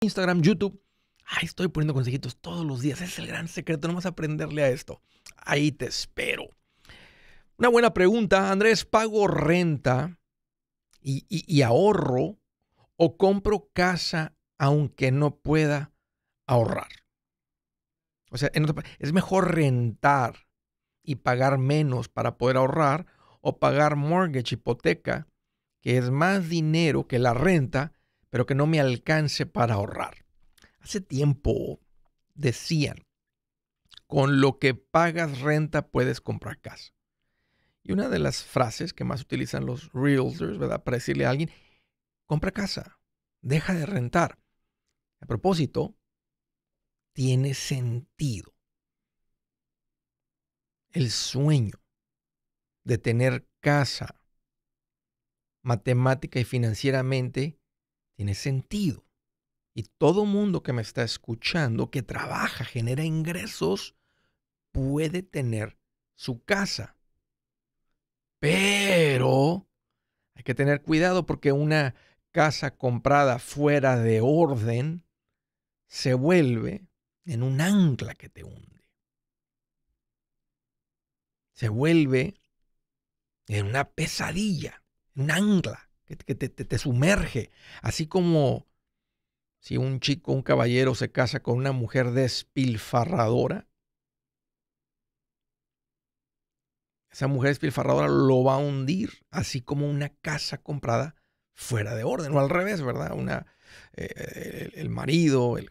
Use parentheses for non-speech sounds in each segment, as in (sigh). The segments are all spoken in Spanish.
Instagram, YouTube. Ahí estoy poniendo consejitos todos los días. es el gran secreto, no a aprenderle a esto. Ahí te espero. Una buena pregunta, Andrés. ¿Pago renta y, ahorro o compro casa aunque no pueda ahorrar? O sea, es mejor rentar y pagar menos para poder ahorrar o pagar mortgage, hipoteca, que es más dinero que la renta pero que no me alcance para ahorrar. Hace tiempo decían, con lo que pagas renta puedes comprar casa. Y una de las frases que más utilizan los realtors, ¿verdad? Para decirle a alguien, compra casa, deja de rentar. A propósito, tiene sentido. El sueño de tener casa matemática y financieramente tiene sentido. Y todo mundo que me está escuchando, que trabaja, genera ingresos, puede tener su casa. Pero hay que tener cuidado porque una casa comprada fuera de orden se vuelve en un ancla que te hunde. Se vuelve en una pesadilla, un ancla que, te, sumerge. Así como si un chico, un caballero se casa con una mujer despilfarradora, esa mujer despilfarradora lo va a hundir, así como una casa comprada fuera de orden, o al revés, ¿verdad? Una, eh, eh, el, marido, el,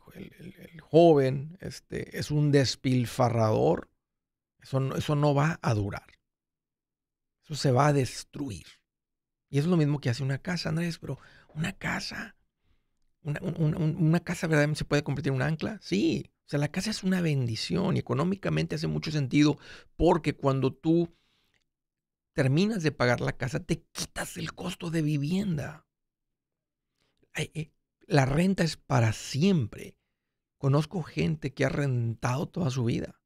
joven, este, es un despilfarrador. Eso eso no va a durar. Eso se va a destruir. Y es lo mismo que hace una casa, Andrés, pero una casa, una, casa verdaderamente se puede convertir en un ancla. Sí, o sea, la casa es una bendición y económicamente hace mucho sentido porque cuando tú terminas de pagar la casa, te quitas el costo de vivienda. Eh, la renta es para siempre. Conozco gente que ha rentado toda su vida.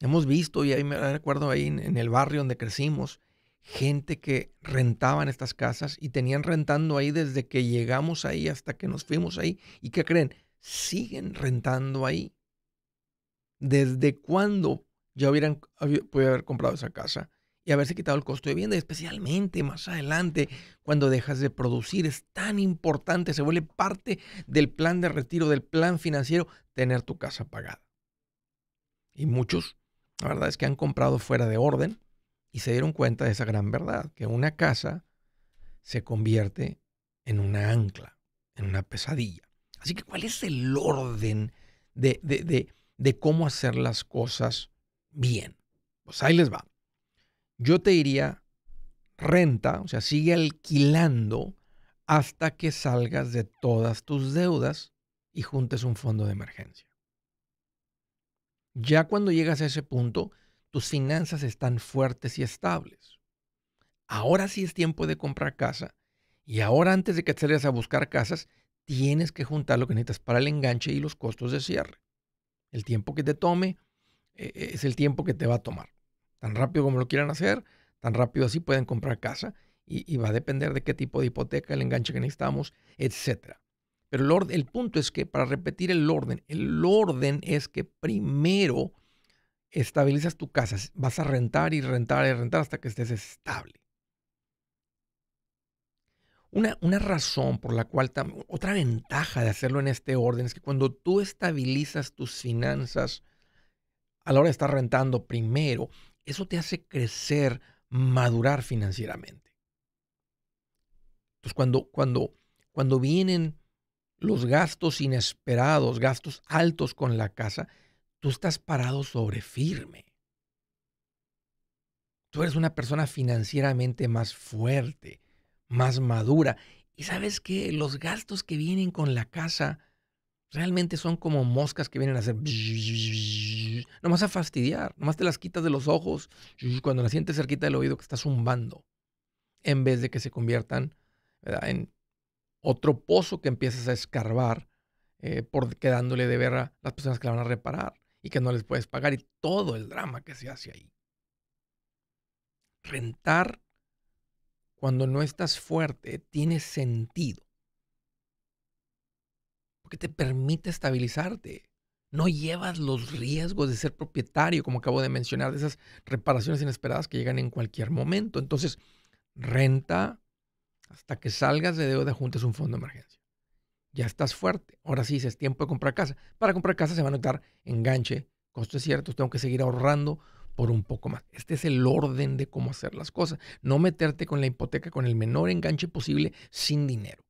Hemos visto, y ahí me recuerdo ahí en el barrio donde crecimos, gente que rentaban estas casas y tenían rentando ahí desde que llegamos ahí hasta que nos fuimos ahí. ¿Y qué creen? Siguen rentando ahí. ¿Desde cuándo ya hubieran podido haber comprado esa casa y haberse quitado el costo de vivienda? Especialmente más adelante, cuando dejas de producir, es tan importante, se vuelve parte del plan de retiro, del plan financiero, tener tu casa pagada. Y muchos, la verdad es que han comprado fuera de orden y se dieron cuenta de esa gran verdad, que una casa se convierte en una ancla, en una pesadilla. Así que, ¿cuál es el orden de, de, cómo hacer las cosas bien? Pues ahí les va. Yo te diría, renta, o sea, sigue alquilando hasta que salgas de todas tus deudas y juntes un fondo de emergencia. Ya cuando llegas a ese punto, tus finanzas están fuertes y estables. Ahora sí es tiempo de comprar casa y ahora antes de que te salgas a buscar casas, tienes que juntar lo que necesitas para el enganche y los costos de cierre. El tiempo que te tome eh, eh, es el tiempo que te va a tomar. Tan rápido como lo quieran hacer, tan rápido así pueden comprar casa y, va a depender de qué tipo de hipoteca, el enganche que necesitamos, etc. Pero el punto es que, para repetir el orden, el orden es que primero estabilizas tu casa. Vas a rentar y rentar y rentar hasta que estés estable. Una, razón por la cual, otra ventaja de hacerlo en este orden es que cuando tú estabilizas tus finanzas a la hora de estar rentando primero, eso te hace crecer, madurar financieramente. Entonces, cuando, cuando, cuando vienen los gastos inesperados, gastos altos con la casa, tú estás parado sobre firme. Tú eres una persona financieramente más fuerte, más madura. Y sabes que los gastos que vienen con la casa realmente son como moscas que vienen a hacer... Nomás a fastidiar, nomás te las quitas de los ojos cuando la sientes cerquita del oído que estás zumbando, en vez de que se conviertan en otro pozo que empiezas a escarbar eh, por quedándole de ver a las personas que la van a reparar y que no les puedes pagar y todo el drama que se hace ahí. Rentar cuando no estás fuerte tiene sentido. Porque te permite estabilizarte. No llevas los riesgos de ser propietario, como acabo de mencionar, de esas reparaciones inesperadas que llegan en cualquier momento. Entonces, renta hasta que salgas de deuda, juntas un fondo de emergencia ya estás fuerte. Ahora sí, es tiempo de comprar casa. Para comprar casa se va a notar enganche, es cierto, tengo que seguir ahorrando por un poco más. Este es el orden de cómo hacer las cosas. No meterte con la hipoteca con el menor enganche posible sin dinero.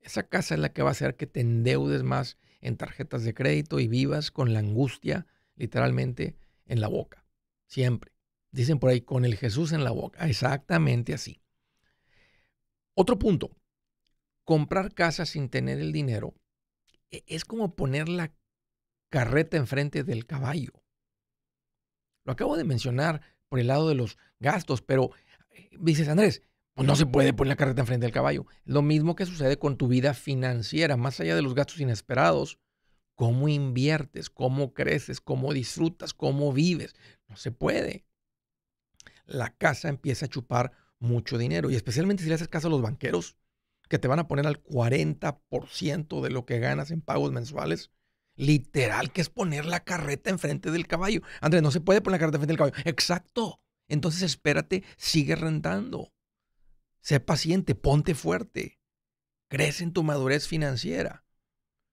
Esa casa es la que va a hacer que te endeudes más en tarjetas de crédito y vivas con la angustia literalmente en la boca. Siempre. Dicen por ahí, con el Jesús en la boca. Exactamente así. Otro punto, comprar casa sin tener el dinero e-, es como poner la carreta enfrente del caballo. Lo acabo de mencionar por el lado de los gastos, pero eh, dices, Andrés, pues no se puede poner la carreta enfrente del caballo. Lo mismo que sucede con tu vida financiera, más allá de los gastos inesperados, cómo inviertes, cómo creces, cómo disfrutas, cómo vives. No se puede. La casa empieza a chupar mucho dinero y especialmente si le haces caso a los banqueros, que te van a poner al 40% de lo que ganas en pagos mensuales. Literal, que es poner la carreta enfrente del caballo. Andrés, no se puede poner la carreta enfrente del caballo. Exacto. Entonces espérate, sigue rentando. Sé paciente, ponte fuerte. Crece en tu madurez financiera.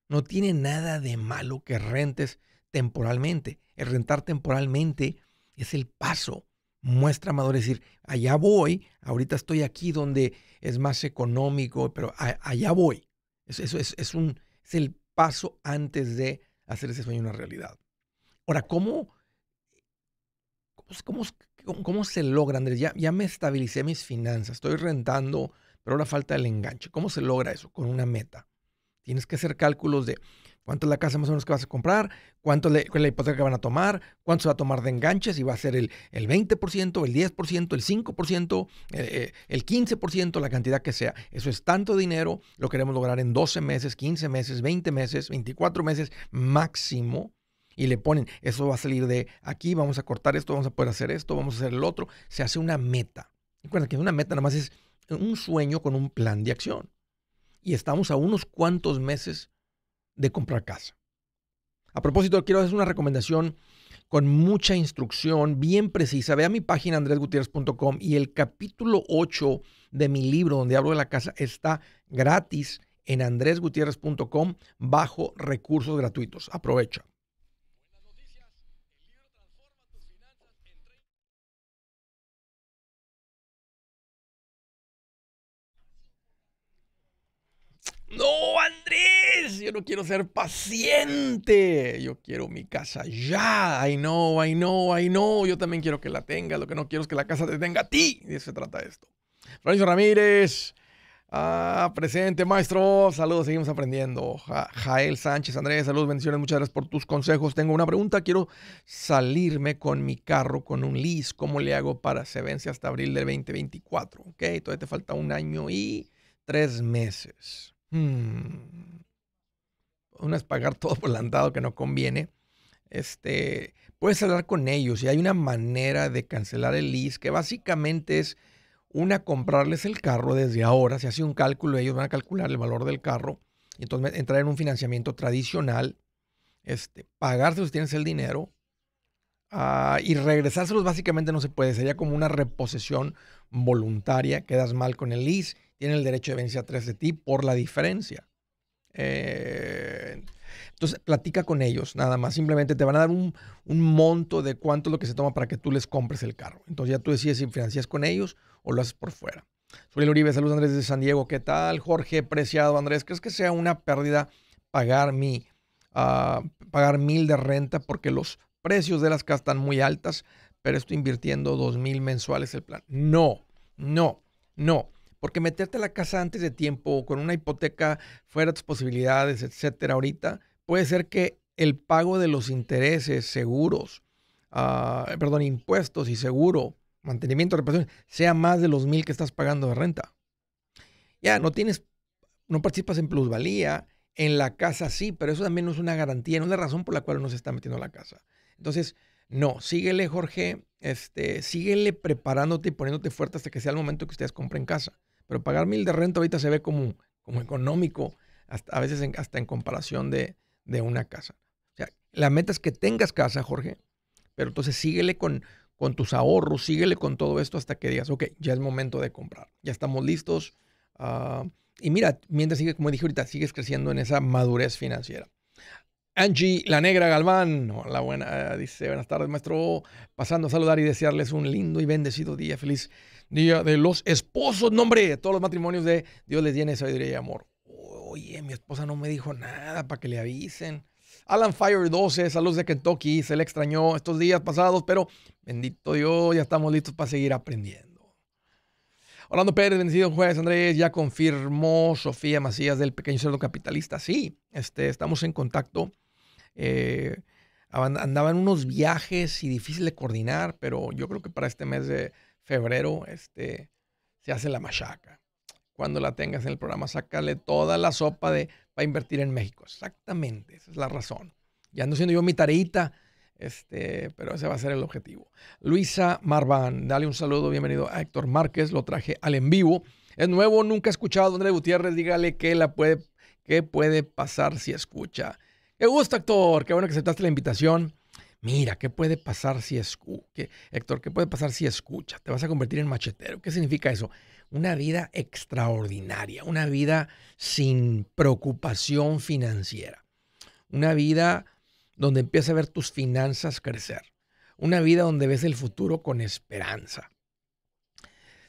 No tiene nada de malo que rentes temporalmente. El rentar temporalmente es el paso muestra amador, es decir, allá voy, ahorita estoy aquí donde es más económico, pero allá voy. Eso, es, un, el paso antes de hacer ese sueño una realidad. Ahora, ¿cómo, cómo, se logra, Andrés? Ya, ya me estabilicé mis finanzas, estoy rentando, pero ahora falta el enganche. ¿Cómo se logra eso? Con una meta. Tienes que hacer cálculos de cuánto es la casa más o menos que vas a comprar, cuánto es la hipoteca que van a tomar, cuánto se va a tomar de enganches, Y va a ser el, 20%, el 10%, el 5%, el 15%, eh, eh, la cantidad que sea. Eso es tanto dinero, lo queremos lograr en 12 meses, 15 meses, 20 meses, 24 meses máximo. Y le ponen, eso va a salir de aquí, vamos a cortar esto, vamos a poder hacer esto, vamos a hacer el otro. Se hace una meta. Recuerda que una meta nada más es un sueño con un plan de acción. Y estamos a unos cuantos meses de comprar casa. A propósito, quiero hacer una recomendación con mucha instrucción, bien precisa. Ve a mi página andresgutierrez.com y el capítulo 8 de mi libro donde hablo de la casa está gratis en andresgutierrez.com bajo recursos gratuitos. Aprovecha. Andrés, yo no quiero ser paciente, yo quiero mi casa ya, I know, I know, I know, yo también quiero que la tenga, lo que no quiero es que la casa te tenga a ti, y se trata esto. Francisco Ramírez, ah, presente maestro, saludos, seguimos aprendiendo. Jael Sánchez, Andrés, saludos, bendiciones, muchas gracias por tus consejos. Tengo una pregunta, quiero salirme con mi carro, con un lease, ¿cómo le hago para se vence hasta abril del 2024? Ok, todavía te falta un año y tres meses. Mm. Una es pagar todo por andado que no conviene. Este, puedes hablar con ellos y hay una manera de cancelar el lease que básicamente es una comprarles el carro desde ahora. Se hace un cálculo, ellos van a calcular el valor del carro y entonces entrar en un financiamiento tradicional, este, pagárselos si tienes el dinero ah, y regresárselos básicamente no se puede. Sería como una reposición voluntaria, quedas mal con el lease tienen el derecho de a tres de ti por la diferencia. Eh, entonces, platica con ellos, nada más. Simplemente te van a dar un, monto de cuánto es lo que se toma para que tú les compres el carro. Entonces, ya tú decides si financias con ellos o lo haces por fuera. Soy Uribe, saludos Andrés de San Diego. ¿Qué tal, Jorge? Preciado, Andrés. ¿Crees que sea una pérdida pagar mi, ah, pagar mil de renta porque los precios de las casas están muy altas, pero estoy invirtiendo dos mil mensuales el plan? No, no, no porque meterte a la casa antes de tiempo, con una hipoteca fuera de tus posibilidades, etcétera, ahorita, puede ser que el pago de los intereses, seguros, ah, perdón, impuestos y seguro, mantenimiento, reparación, sea más de los mil que estás pagando de renta. Ya, no tienes, no participas en plusvalía, en la casa sí, pero eso también no es una garantía, no es la razón por la cual uno se está metiendo a la casa. Entonces, no, síguele, Jorge, este, síguele preparándote y poniéndote fuerte hasta que sea el momento que ustedes compren casa pero pagar mil de renta ahorita se ve como, como económico, hasta, a veces en, hasta en comparación de, una casa. O sea, la meta es que tengas casa, Jorge, pero entonces síguele con, con tus ahorros, síguele con todo esto hasta que digas, ok, ya es momento de comprar, ya estamos listos. Ah, y mira, mientras sigue, como dije ahorita, sigues creciendo en esa madurez financiera. Angie La Negra Galván, la buena, dice buenas tardes maestro, pasando a saludar y desearles un lindo y bendecido día, feliz día de los esposos. Nombre, de todos los matrimonios de Dios les tiene sabiduría y amor. Oye, mi esposa no me dijo nada para que le avisen. Alan Fire 12, saludos de Kentucky, se le extrañó estos días pasados, pero bendito Dios, ya estamos listos para seguir aprendiendo. Orlando Pérez, bendecido jueves, Andrés, ya confirmó Sofía Macías del Pequeño Cerdo Capitalista. Sí, este, estamos en contacto. Eh, andaban unos viajes y difícil de coordinar, pero yo creo que para este mes de febrero este, se hace la machaca. Cuando la tengas en el programa, sácale toda la sopa de para invertir en México. Exactamente, esa es la razón. Ya no siendo yo mi tareita, este, pero ese va a ser el objetivo. Luisa Marván, dale un saludo, bienvenido a Héctor Márquez, lo traje al en vivo. Es nuevo, nunca he escuchado a Andrés Gutiérrez, dígale qué, la puede, puede pasar si escucha. Qué gusto, actor, qué bueno que aceptaste la invitación mira, ¿qué puede pasar si escucha? Héctor, ¿qué puede pasar si escucha? ¿Te vas a convertir en machetero? ¿Qué significa eso? Una vida extraordinaria, una vida sin preocupación financiera, una vida donde empiezas a ver tus finanzas crecer, una vida donde ves el futuro con esperanza.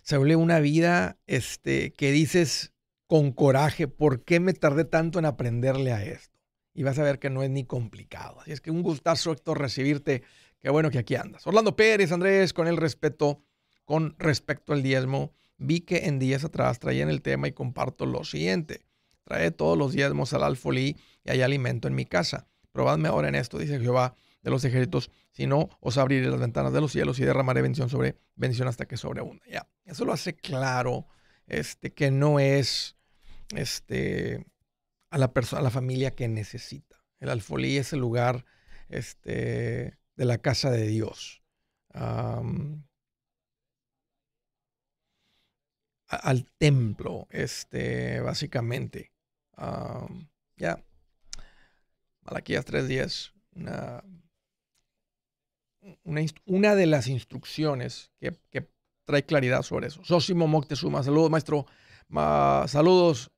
Se vuelve una vida este, que dices con coraje, ¿por qué me tardé tanto en aprenderle a esto? y vas a ver que no es ni complicado. Así es que un gustazo, Héctor, recibirte. Qué bueno que aquí andas. Orlando Pérez, Andrés, con el respeto, con respecto al diezmo, vi que en días atrás traían el tema y comparto lo siguiente. Trae todos los diezmos al alfolí y hay alimento en mi casa. Probadme ahora en esto, dice Jehová de los ejércitos, si no, os abriré las ventanas de los cielos y derramaré bendición sobre bendición hasta que una Ya, eso lo hace claro, este, que no es, este, a la, a la familia que necesita. El alfolí es el lugar este, de la casa de Dios. al templo, este, básicamente. ya. Malaquías 3.10, una, una, de las instrucciones que, trae claridad sobre eso. Sosimo Moctezuma, saludos maestro. saludos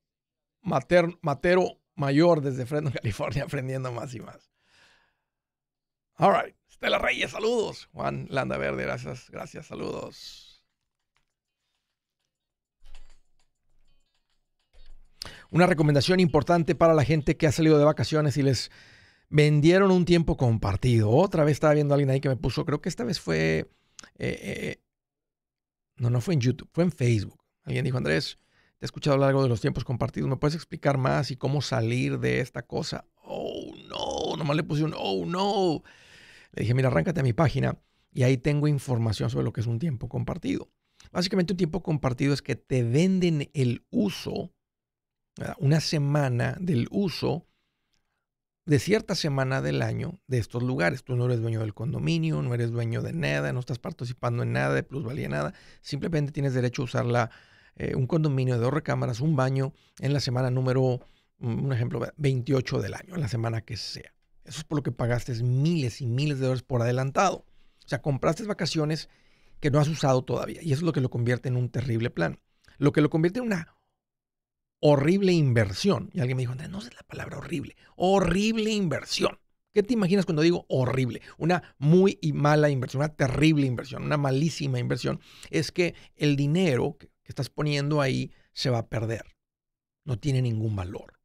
matero mayor desde Fresno, (laughs) California, aprendiendo más y más. All right. Estela Reyes, saludos. Juan Landa Verde, gracias, gracias, saludos. Una recomendación importante para la gente que ha salido de vacaciones y les vendieron un tiempo compartido. Otra vez estaba viendo a alguien ahí que me puso, creo que esta vez fue, eh, eh, eh, no, no fue en YouTube, fue en Facebook. Alguien dijo, Andrés, te he escuchado a largo de los tiempos compartidos. ¿Me puedes explicar más y cómo salir de esta cosa? Oh, no. Nomás le puse un oh, no. Le dije, mira, arráncate a mi página y ahí tengo información sobre lo que es un tiempo compartido. Básicamente un tiempo compartido es que te venden el uso, una semana del uso de cierta semana del año de estos lugares. Tú no eres dueño del condominio, no eres dueño de nada, no estás participando en nada de plusvalía, nada. Simplemente tienes derecho a usar la, eh, un condominio de dos recámaras, un baño en la semana número, mm, un ejemplo, 28 del año, en la semana que sea. Eso es por lo que pagaste miles y miles de dólares por adelantado. O sea, compraste vacaciones que no has usado todavía. Y eso es lo que lo convierte en un terrible plan. Lo que lo convierte en una horrible inversión. Y alguien me dijo, no sé la palabra horrible. Horrible inversión. ¿Qué te imaginas cuando digo horrible? Una muy mala inversión, una terrible inversión, una malísima inversión. Es que el dinero, que estás poniendo ahí se va a perder. No tiene ningún valor.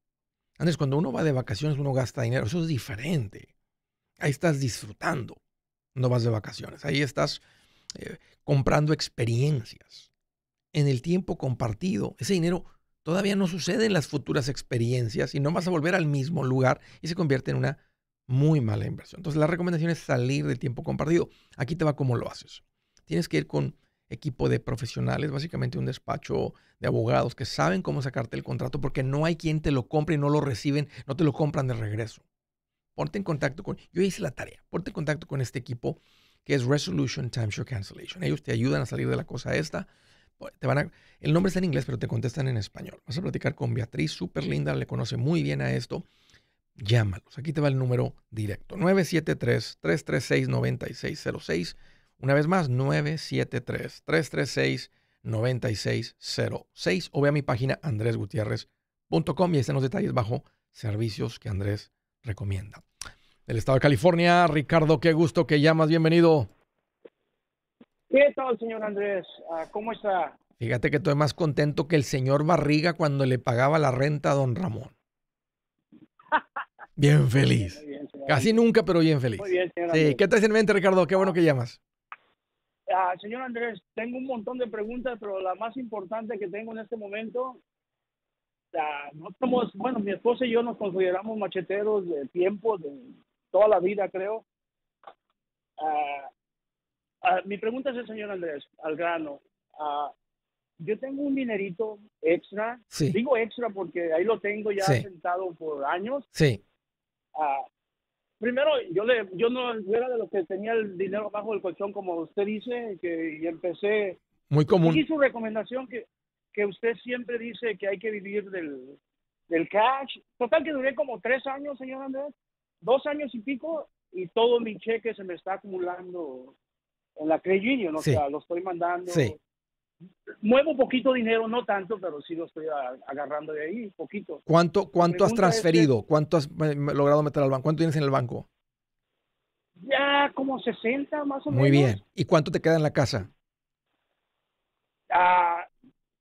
Antes, cuando uno va de vacaciones, uno gasta dinero. Eso es diferente. Ahí estás disfrutando. No vas de vacaciones. Ahí estás eh, comprando experiencias. En el tiempo compartido, ese dinero todavía no sucede en las futuras experiencias y no vas a volver al mismo lugar y se convierte en una muy mala inversión. Entonces, la recomendación es salir del tiempo compartido. Aquí te va cómo lo haces. Tienes que ir con equipo de profesionales, básicamente un despacho de abogados que saben cómo sacarte el contrato porque no hay quien te lo compre y no lo reciben, no te lo compran de regreso. Ponte en contacto con, yo hice la tarea, ponte en contacto con este equipo que es Resolution Timeshare Cancellation. Ellos te ayudan a salir de la cosa esta. Te van a, el nombre está en inglés, pero te contestan en español. Vas a platicar con Beatriz, súper linda, le conoce muy bien a esto. Llámalos. Aquí te va el número directo. 973-336-9606. Una vez más, 973-336-9606 o ve a mi página andresgutierrez.com y estén los detalles bajo servicios que Andrés recomienda. Del estado de California, Ricardo, qué gusto que llamas, bienvenido. ¿Qué tal, señor Andrés? Ah, ¿Cómo está? Fíjate que estoy más contento que el señor Barriga cuando le pagaba la renta a don Ramón. (laughs) Bien feliz. Casi nunca, pero bien feliz. Bien, sí. ¿Qué traes en mente, Ricardo? Qué bueno que llamas. Ah, señor Andrés, tengo un montón de preguntas, pero la más importante que tengo en este momento, uh, bueno, mi esposa y yo nos consideramos macheteros de tiempo, de toda la vida, creo. Ah, ah, mi pregunta es el señor Andrés, al grano. yo tengo un dinerito extra, digo extra porque ahí lo tengo ya sentado por años. Sí primero yo le yo no era de los que tenía el dinero bajo el colchón como usted dice que y empecé muy común y su recomendación que que usted siempre dice que hay que vivir del del cash total que duré como tres años señor Andrés dos años y pico y todo mi cheque se me está acumulando en la credit union o sea lo estoy mandando sí muevo poquito dinero, no tanto, pero sí lo estoy agarrando de ahí, poquito. ¿Cuánto, cuánto has transferido? ¿Cuánto has eh, logrado meter al banco? ¿Cuánto tienes en el banco? Ya como 60 más o menos. Muy bien. ¿Y cuánto te queda en la casa? Ah,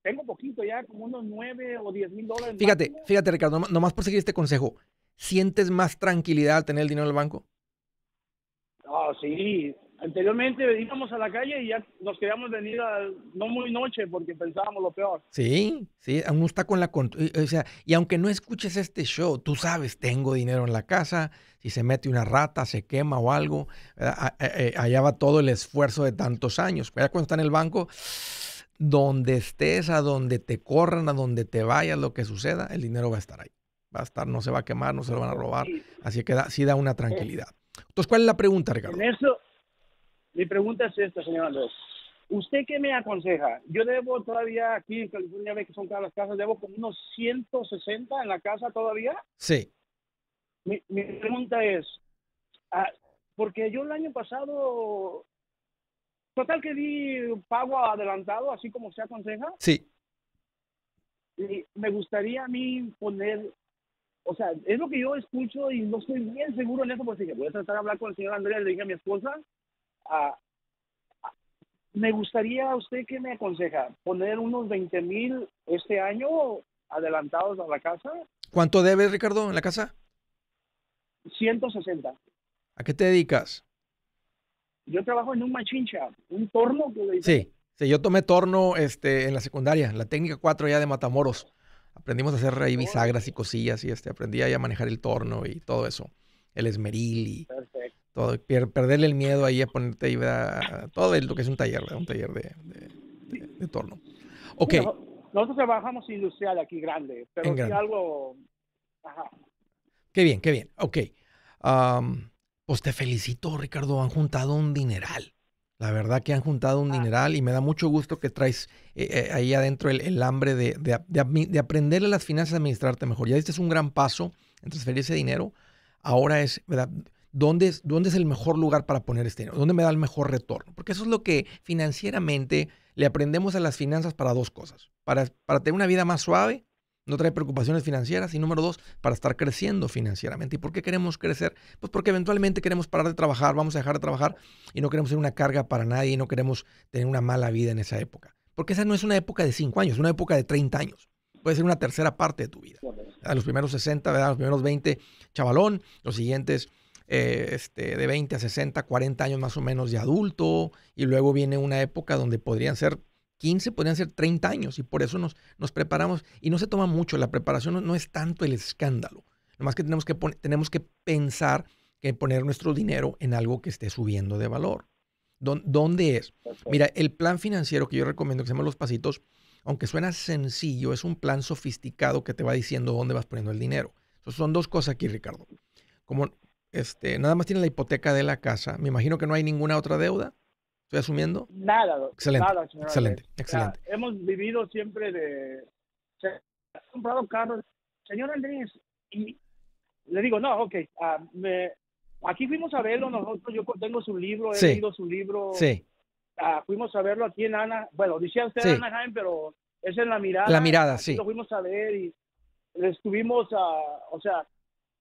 tengo poquito ya, como unos 9 o 10 mil dólares. Fíjate, fíjate Ricardo, nomás por seguir este consejo, ¿sientes más tranquilidad al tener el dinero en el banco? Ah, sí, Anteriormente veníamos a la calle y ya nos queríamos venir no muy noche porque pensábamos lo peor. Sí, sí, uno está con la... Eh, o sea, y aunque no escuches este show, tú sabes, tengo dinero en la casa, si se mete una rata, se quema o algo, eh, eh, allá va todo el esfuerzo de tantos años. Pues ya cuando está en el banco, donde estés, a donde te corran, a donde te vayas, lo que suceda, el dinero va a estar ahí. Va a estar, no se va a quemar, no se lo van a robar. Así que da, sí da una tranquilidad. Entonces, ¿cuál es la pregunta, Ricardo? En eso, mi pregunta es esta, señor Andrés. ¿Usted qué me aconseja? Yo debo todavía aquí en California, ve que son caras las casas, debo con unos 160 en la casa todavía. Sí. Mi, mi pregunta es, ah, porque yo el año pasado, total que di pago adelantado, así como se aconseja. Sí. Y me gustaría a mí poner, o sea, es lo que yo escucho y no estoy bien seguro en eso, porque voy a tratar de hablar con el señor Andrés, le dije a mi esposa, me gustaría, a ¿usted que me aconseja? ¿Poner unos 20 mil este año adelantados a la casa? ¿Cuánto debes, Ricardo, en la casa? 160. ¿A qué te dedicas? Yo trabajo en un machincha, un torno Sí, yo tomé torno este, en la secundaria, la técnica 4 ya de Matamoros. Aprendimos a hacer ahí oh. bisagras y cosillas y este, aprendí a manejar el torno y todo eso. El esmeril y todo, perderle el miedo ahí a ponerte ahí, a, todo lo que es un taller, un taller de, de, torno. Ok. nosotros trabajamos industrial aquí grande, pero si algo... Ajá. Qué bien, qué bien. Ok. pues te felicito, Ricardo. Han juntado un dineral. La verdad que han juntado un ah. dineral y me da mucho gusto que traes eh, eh, ahí adentro el, hambre de, de, de, aprender las finanzas, administrarte mejor. Ya es un gran paso en transferir ese dinero. Ahora es, ¿verdad? ¿dónde es, el mejor lugar para poner este dinero? ¿Dónde me da el mejor retorno? Porque eso es lo que financieramente le aprendemos a las finanzas para dos cosas. Para, para tener una vida más suave, no traer preocupaciones financieras. Y número dos, para estar creciendo financieramente. ¿Y por qué queremos crecer? Pues porque eventualmente queremos parar de trabajar, vamos a dejar de trabajar y no queremos ser una carga para nadie y no queremos tener una mala vida en esa época. Porque esa no es una época de cinco años, es una época de 30 años. Puede ser una tercera parte de tu vida. A los primeros 60, ¿verdad? los primeros 20, chavalón. Los siguientes eh, este, de 20 a 60, 40 años más o menos de adulto, y luego viene una época donde podrían ser 15, podrían ser 30 años, y por eso nos, nos preparamos, y no se toma mucho, la preparación no, es tanto el escándalo, nomás que tenemos que, tenemos que pensar que poner nuestro dinero en algo que esté subiendo de valor. ¿Dónde es? Mira, el plan financiero que yo recomiendo, que se llama Los Pasitos, aunque suena sencillo, es un plan sofisticado que te va diciendo dónde vas poniendo el dinero. son dos cosas aquí, Ricardo. Como este, nada más tiene la hipoteca de la casa. Me imagino que no hay ninguna otra deuda. ¿Estoy asumiendo? Nada. Excelente. excelente. excelente. hemos vivido siempre de. comprado carros. Señor Andrés, y le digo, no, ok. Ah, aquí fuimos a verlo nosotros. Yo tengo su libro, he leído su libro. Sí. Ah, fuimos a verlo aquí en Ana. Bueno, decía usted sí. Anaheim, pero es en la mirada. La mirada, sí. Lo fuimos a ver y estuvimos, a ah, o sea,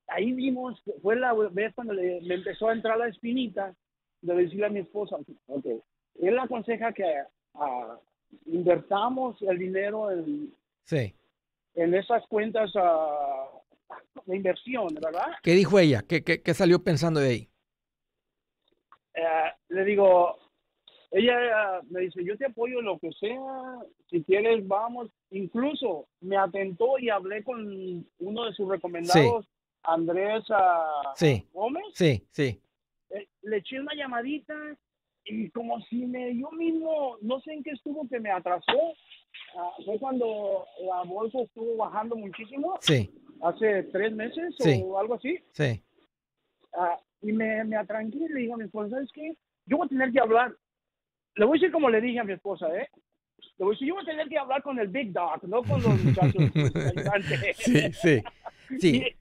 ahí vimos, fue la vez cuando le, me empezó a entrar la espinita de decirle a mi esposa, ok, él aconseja que ah, invertamos el dinero en, sí. en esas cuentas ah, de inversión, ¿verdad? ¿Qué dijo ella? ¿Qué, salió pensando de ahí? Eh, le digo, ella ah, me dice, yo te apoyo en lo que sea, si quieres vamos. Incluso me atentó y hablé con uno de sus recomendados. Andrés ah, Gómez. Sí, sí. Eh, le eché una llamadita y como si me yo mismo, no sé en qué estuvo que me atrasó. Ah, fue cuando la bolsa estuvo bajando muchísimo. Sí. Hace tres meses o algo así. Sí. Ah, y me, me atranqué y le digo a mi esposa, ¿sabes qué? Yo voy a tener que hablar. Le voy a decir como le dije a mi esposa, ¿eh? Le voy a decir, yo voy a tener que hablar con el Big Dog, no con los muchachos. (laughs) sí, sí. sí. (laughs)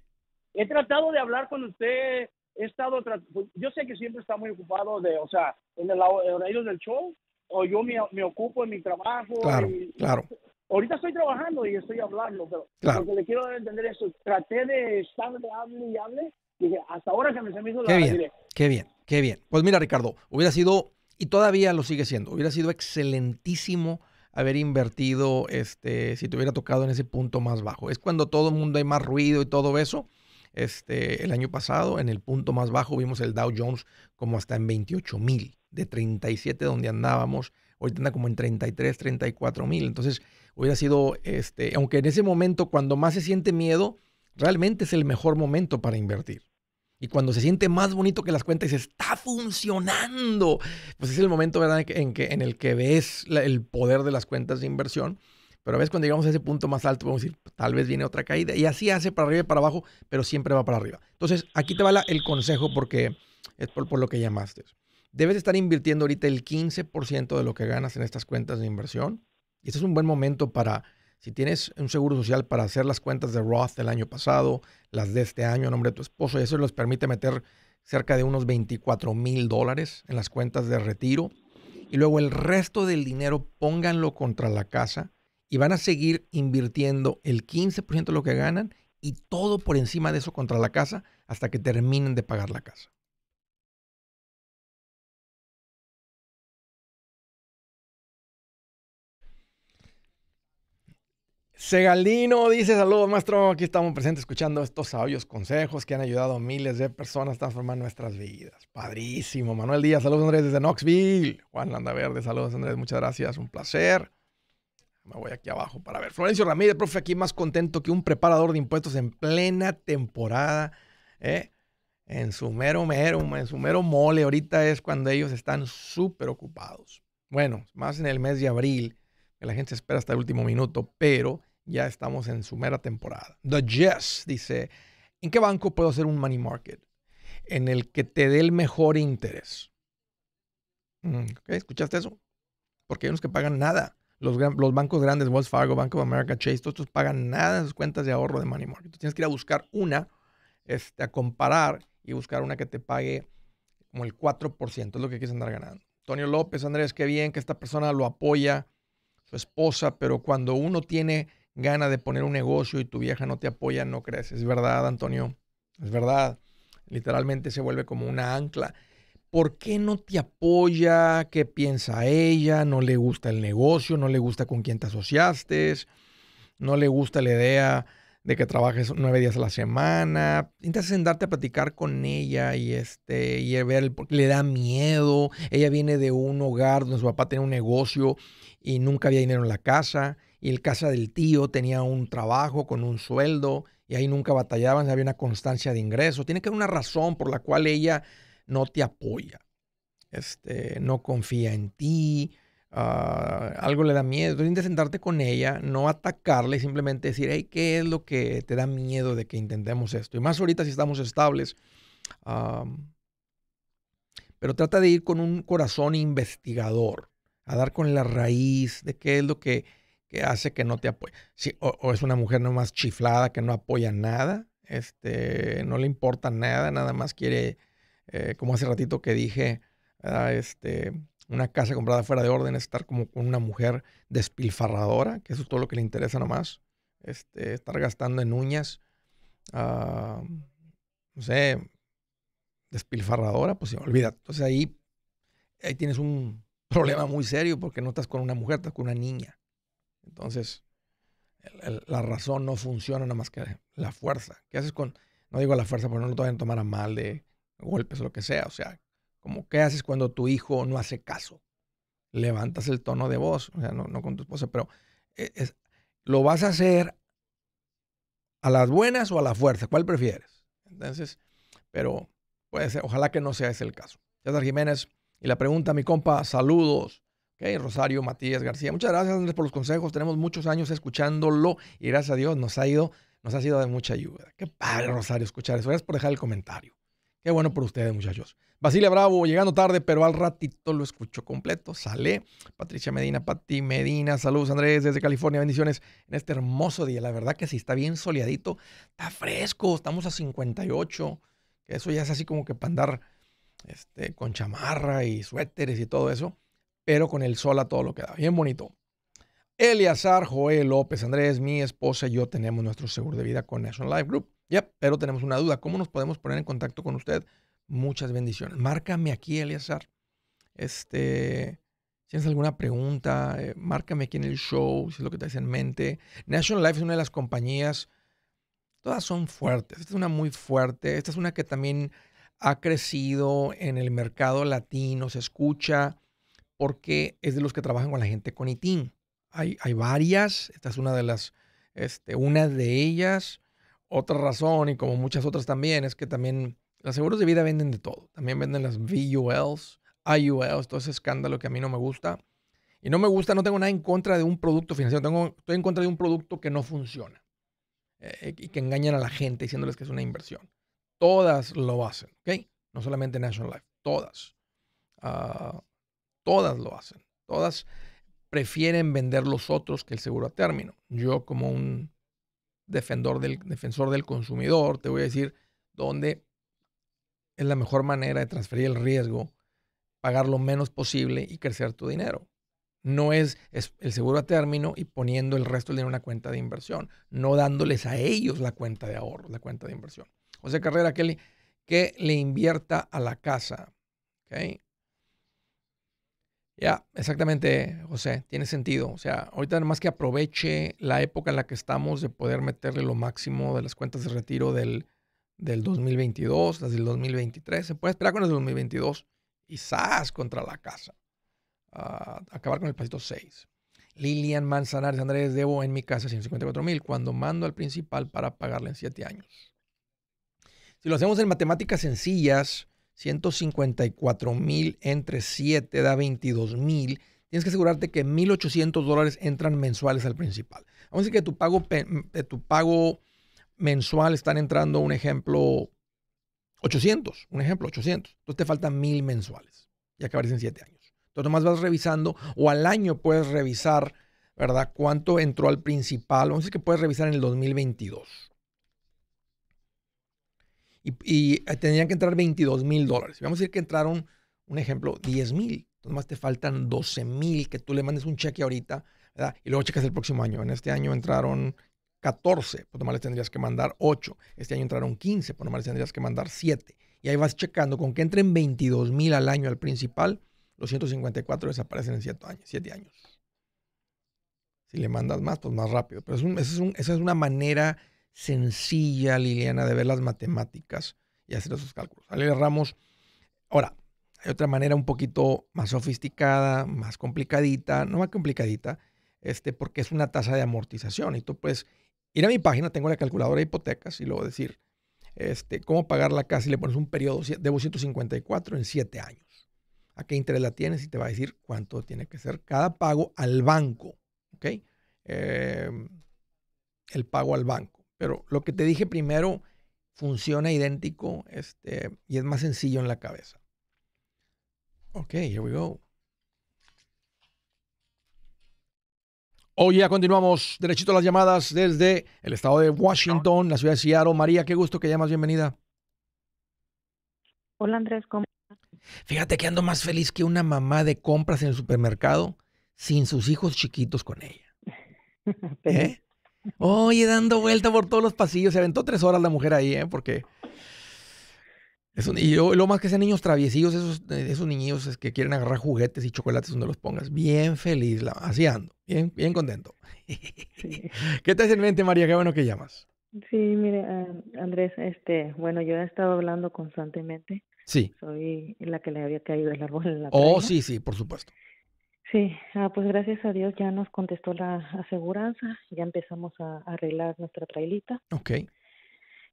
he tratado de hablar con usted, he estado, pues, yo sé que siempre está muy ocupado de, o sea, en el horario del show, o yo me, ocupo en mi trabajo. Claro, claro. Ahorita estoy trabajando y estoy hablando, pero claro. lo que le quiero entender eso. traté de estar de y hable, y dije, hasta ahora que me se me hizo qué la bien, Qué bien, qué bien. Pues mira, Ricardo, hubiera sido, y todavía lo sigue siendo, hubiera sido excelentísimo haber invertido este si te hubiera tocado en ese punto más bajo. Es cuando todo el mundo hay más ruido y todo eso este, el año pasado. En el punto más bajo vimos el Dow Jones como hasta en 28 mil, de 37 donde andábamos. hoy anda como en 33, 34 mil. Entonces hubiera sido, este, aunque en ese momento cuando más se siente miedo, realmente es el mejor momento para invertir. Y cuando se siente más bonito que las cuentas y se está funcionando, pues es el momento ¿verdad? En, que, en el que ves el poder de las cuentas de inversión. Pero a veces cuando llegamos a ese punto más alto, podemos decir, tal vez viene otra caída. Y así hace para arriba y para abajo, pero siempre va para arriba. Entonces, aquí te va el consejo porque es por, lo que llamaste. Debes estar invirtiendo ahorita el 15% de lo que ganas en estas cuentas de inversión. Y este es un buen momento para, si tienes un seguro social, para hacer las cuentas de Roth del año pasado, las de este año nombre de tu esposo. Y eso les permite meter cerca de unos 24 mil dólares en las cuentas de retiro. Y luego el resto del dinero pónganlo contra la casa y van a seguir invirtiendo el 15% de lo que ganan y todo por encima de eso contra la casa hasta que terminen de pagar la casa. Segaldino dice, saludos maestro, aquí estamos presentes escuchando estos sabios consejos que han ayudado a miles de personas a transformar nuestras vidas. Padrísimo, Manuel Díaz, saludos Andrés desde Knoxville. Juan Landaverde, saludos Andrés, muchas gracias, un placer. Me voy aquí abajo para ver. Florencio Ramírez, profe, aquí más contento que un preparador de impuestos en plena temporada. ¿eh? En su mero mero, en su mero mole. Ahorita es cuando ellos están súper ocupados. Bueno, más en el mes de abril, que la gente espera hasta el último minuto, pero ya estamos en su mera temporada. The Jess dice, ¿en qué banco puedo hacer un money market? En el que te dé el mejor interés. Mm, ¿Escuchaste eso? Porque hay unos que pagan nada. Los, bancos grandes, Wells Fargo, Bank of America, Chase, todos estos pagan nada en sus cuentas de ahorro de money market. Tú tienes que ir a buscar una, este, a comparar y buscar una que te pague como el 4%, es lo que quieres andar ganando. Antonio López, Andrés, qué bien que esta persona lo apoya, su esposa, pero cuando uno tiene gana de poner un negocio y tu vieja no te apoya, no crees. Es verdad, Antonio, es verdad. Literalmente se vuelve como una ancla. ¿por qué no te apoya? ¿Qué piensa ella? ¿No le gusta el negocio? ¿No le gusta con quién te asociaste? ¿No le gusta la idea de que trabajes nueve días a la semana? Intentas sentarte a platicar con ella y, este, y ver, le da miedo. Ella viene de un hogar donde su papá tenía un negocio y nunca había dinero en la casa. Y el casa del tío tenía un trabajo con un sueldo y ahí nunca batallaban, había una constancia de ingreso. Tiene que haber una razón por la cual ella no te apoya, este, no confía en ti, ah, algo le da miedo. Entonces, sentarte con ella, no atacarle, simplemente decir, hey, ¿qué es lo que te da miedo de que intentemos esto? Y más ahorita si estamos estables. pero trata de ir con un corazón investigador, a dar con la raíz de qué es lo que, hace que no te apoye. Si, o, es una mujer nomás chiflada que no apoya nada, este, no le importa nada, nada más quiere eh, como hace ratito que dije, ah, este, una casa comprada fuera de orden, estar como con una mujer despilfarradora, que eso es todo lo que le interesa nomás, este, estar gastando en uñas, ah, no sé, despilfarradora, pues olvida. Entonces ahí, ahí tienes un problema muy serio porque no estás con una mujer, estás con una niña. Entonces, la razón no funciona nada más que la fuerza. ¿Qué haces con, no digo la fuerza, porque no lo vayan tomar a mal de golpes o lo que sea. O sea, como qué haces cuando tu hijo no hace caso. Levantas el tono de voz, o sea, no, con tu esposa, pero eh, es, lo vas a hacer a las buenas o a la fuerza, ¿cuál prefieres? Entonces, pero puede ser, ojalá que no sea ese el caso. César Jiménez, y la pregunta, mi compa, saludos. Rosario Matías García, muchas gracias por los consejos, tenemos muchos años escuchándolo y gracias a Dios nos ha ido, nos ha sido de mucha ayuda. Qué padre Rosario escuchar eso, gracias por dejar el comentario. Qué bueno por ustedes, muchachos. Basile Bravo, llegando tarde, pero al ratito lo escucho completo. Sale. Patricia Medina, Pati Medina, saludos Andrés desde California, bendiciones en este hermoso día. La verdad que sí, está bien soleadito, está fresco, estamos a 58. Eso ya es así como que para andar este, con chamarra y suéteres y todo eso, pero con el sol a todo lo que da. Bien bonito. Eliazar, Joel López, Andrés, mi esposa y yo tenemos nuestro seguro de vida con National Life Group pero tenemos una duda. ¿Cómo nos podemos poner en contacto con usted? Muchas bendiciones. Márcame aquí, Eliazar. Este, si tienes alguna pregunta, eh, márcame aquí en el show, si es lo que te hace en mente. National Life es una de las compañías, todas son fuertes. Esta es una muy fuerte. Esta es una que también ha crecido en el mercado latino, se escucha, porque es de los que trabajan con la gente con ITIN. Hay, hay varias, esta es una de las, este, una de ellas otra razón, y como muchas otras también, es que también los seguros de vida venden de todo. También venden las VULs, IULs, todo ese escándalo que a mí no me gusta. Y no me gusta, no tengo nada en contra de un producto financiero, tengo, estoy en contra de un producto que no funciona eh, y que engañan a la gente diciéndoles que es una inversión. Todas lo hacen, ¿ok? No solamente National Life, todas. Ah, todas lo hacen. Todas prefieren vender los otros que el seguro a término. Yo como un defensor del, defensor del consumidor, te voy a decir dónde es la mejor manera de transferir el riesgo, pagar lo menos posible y crecer tu dinero. No es, el seguro a término y poniendo el resto del dinero en una cuenta de inversión, no dándoles a ellos la cuenta de ahorro, la cuenta de inversión. José Carrera, que le, que le invierta a la casa, ¿okay? Ya, exactamente, José, tiene sentido. O sea, ahorita más que aproveche la época en la que estamos de poder meterle lo máximo de las cuentas de retiro del, del 2022, las del 2023. Se puede esperar con las del 2022 y ¡zas! contra la casa. Ah, acabar con el pasito 6. Lilian Manzanares Andrés, debo en mi casa 154 mil cuando mando al principal para pagarle en 7 años. Si lo hacemos en matemáticas sencillas, 154 mil entre 7 da 22 mil. Tienes que asegurarte que 1.800 dólares entran mensuales al principal. Vamos a decir que tu pago, tu pago mensual están entrando, un ejemplo, 800. Un ejemplo, 800. Entonces te faltan 1.000 mensuales y que en 7 años. Entonces nomás vas revisando o al año puedes revisar, ¿verdad? Cuánto entró al principal. Vamos a decir que puedes revisar en el 2022 y, eh, tendrían que entrar 22 mil dólares. Vamos a decir que entraron, un ejemplo, 10 mil. Nomás te faltan 12 mil que tú le mandes un cheque ahorita ¿verdad? y luego checas el próximo año. En este año entraron 14, pues nomás le tendrías que mandar 8. Este año entraron 15, pues nomás les tendrías que mandar 7. Este pues y ahí vas checando con que entren 22 mil al año al principal, los 154 desaparecen en 7 años. años. Si le mandas más, pues más rápido. Pero es esa es una manera sencilla, Liliana, de ver las matemáticas y hacer esos cálculos. Valeria Ramos. Ahora, hay otra manera un poquito más sofisticada, más complicadita, no más complicadita, este, porque es una tasa de amortización. Y tú puedes ir a mi página, tengo la calculadora de hipotecas y luego decir, este, cómo pagar la casa y le pones un periodo, de 154 en 7 años. ¿A qué interés la tienes? Y te va a decir cuánto tiene que ser cada pago al banco. ¿Ok? Em, el pago al banco. Pero lo que te dije primero funciona idéntico este, y es más sencillo en la cabeza. Ok, here we go. Oye, oh, ya continuamos. Derechito a las llamadas desde el estado de Washington, la ciudad de Seattle. María, qué gusto que llamas. Bienvenida. Hola, Andrés. ¿cómo? Fíjate que ando más feliz que una mamá de compras en el supermercado sin sus hijos chiquitos con ella. (laughs) ¿Eh? Oye, dando vuelta por todos los pasillos. Se aventó tres horas la mujer ahí, ¿eh? Porque. Es y lo, más que sean niños traviesillos, esos, eh, esos niños es que quieren agarrar juguetes y chocolates donde los pongas. Bien feliz, la, así ando. Bien, bien contento. (laughs) ¿Qué te hace en mente, María? Qué bueno que llamas. Sí, mire, eh, Andrés, este, bueno, yo he estado hablando constantemente. Sí. Soy la que le había caído el árbol en la Oh, sí, sí, por supuesto. Sí, ah, pues gracias a Dios ya nos contestó la aseguranza, ya empezamos a, arreglar nuestra trailita. Ok.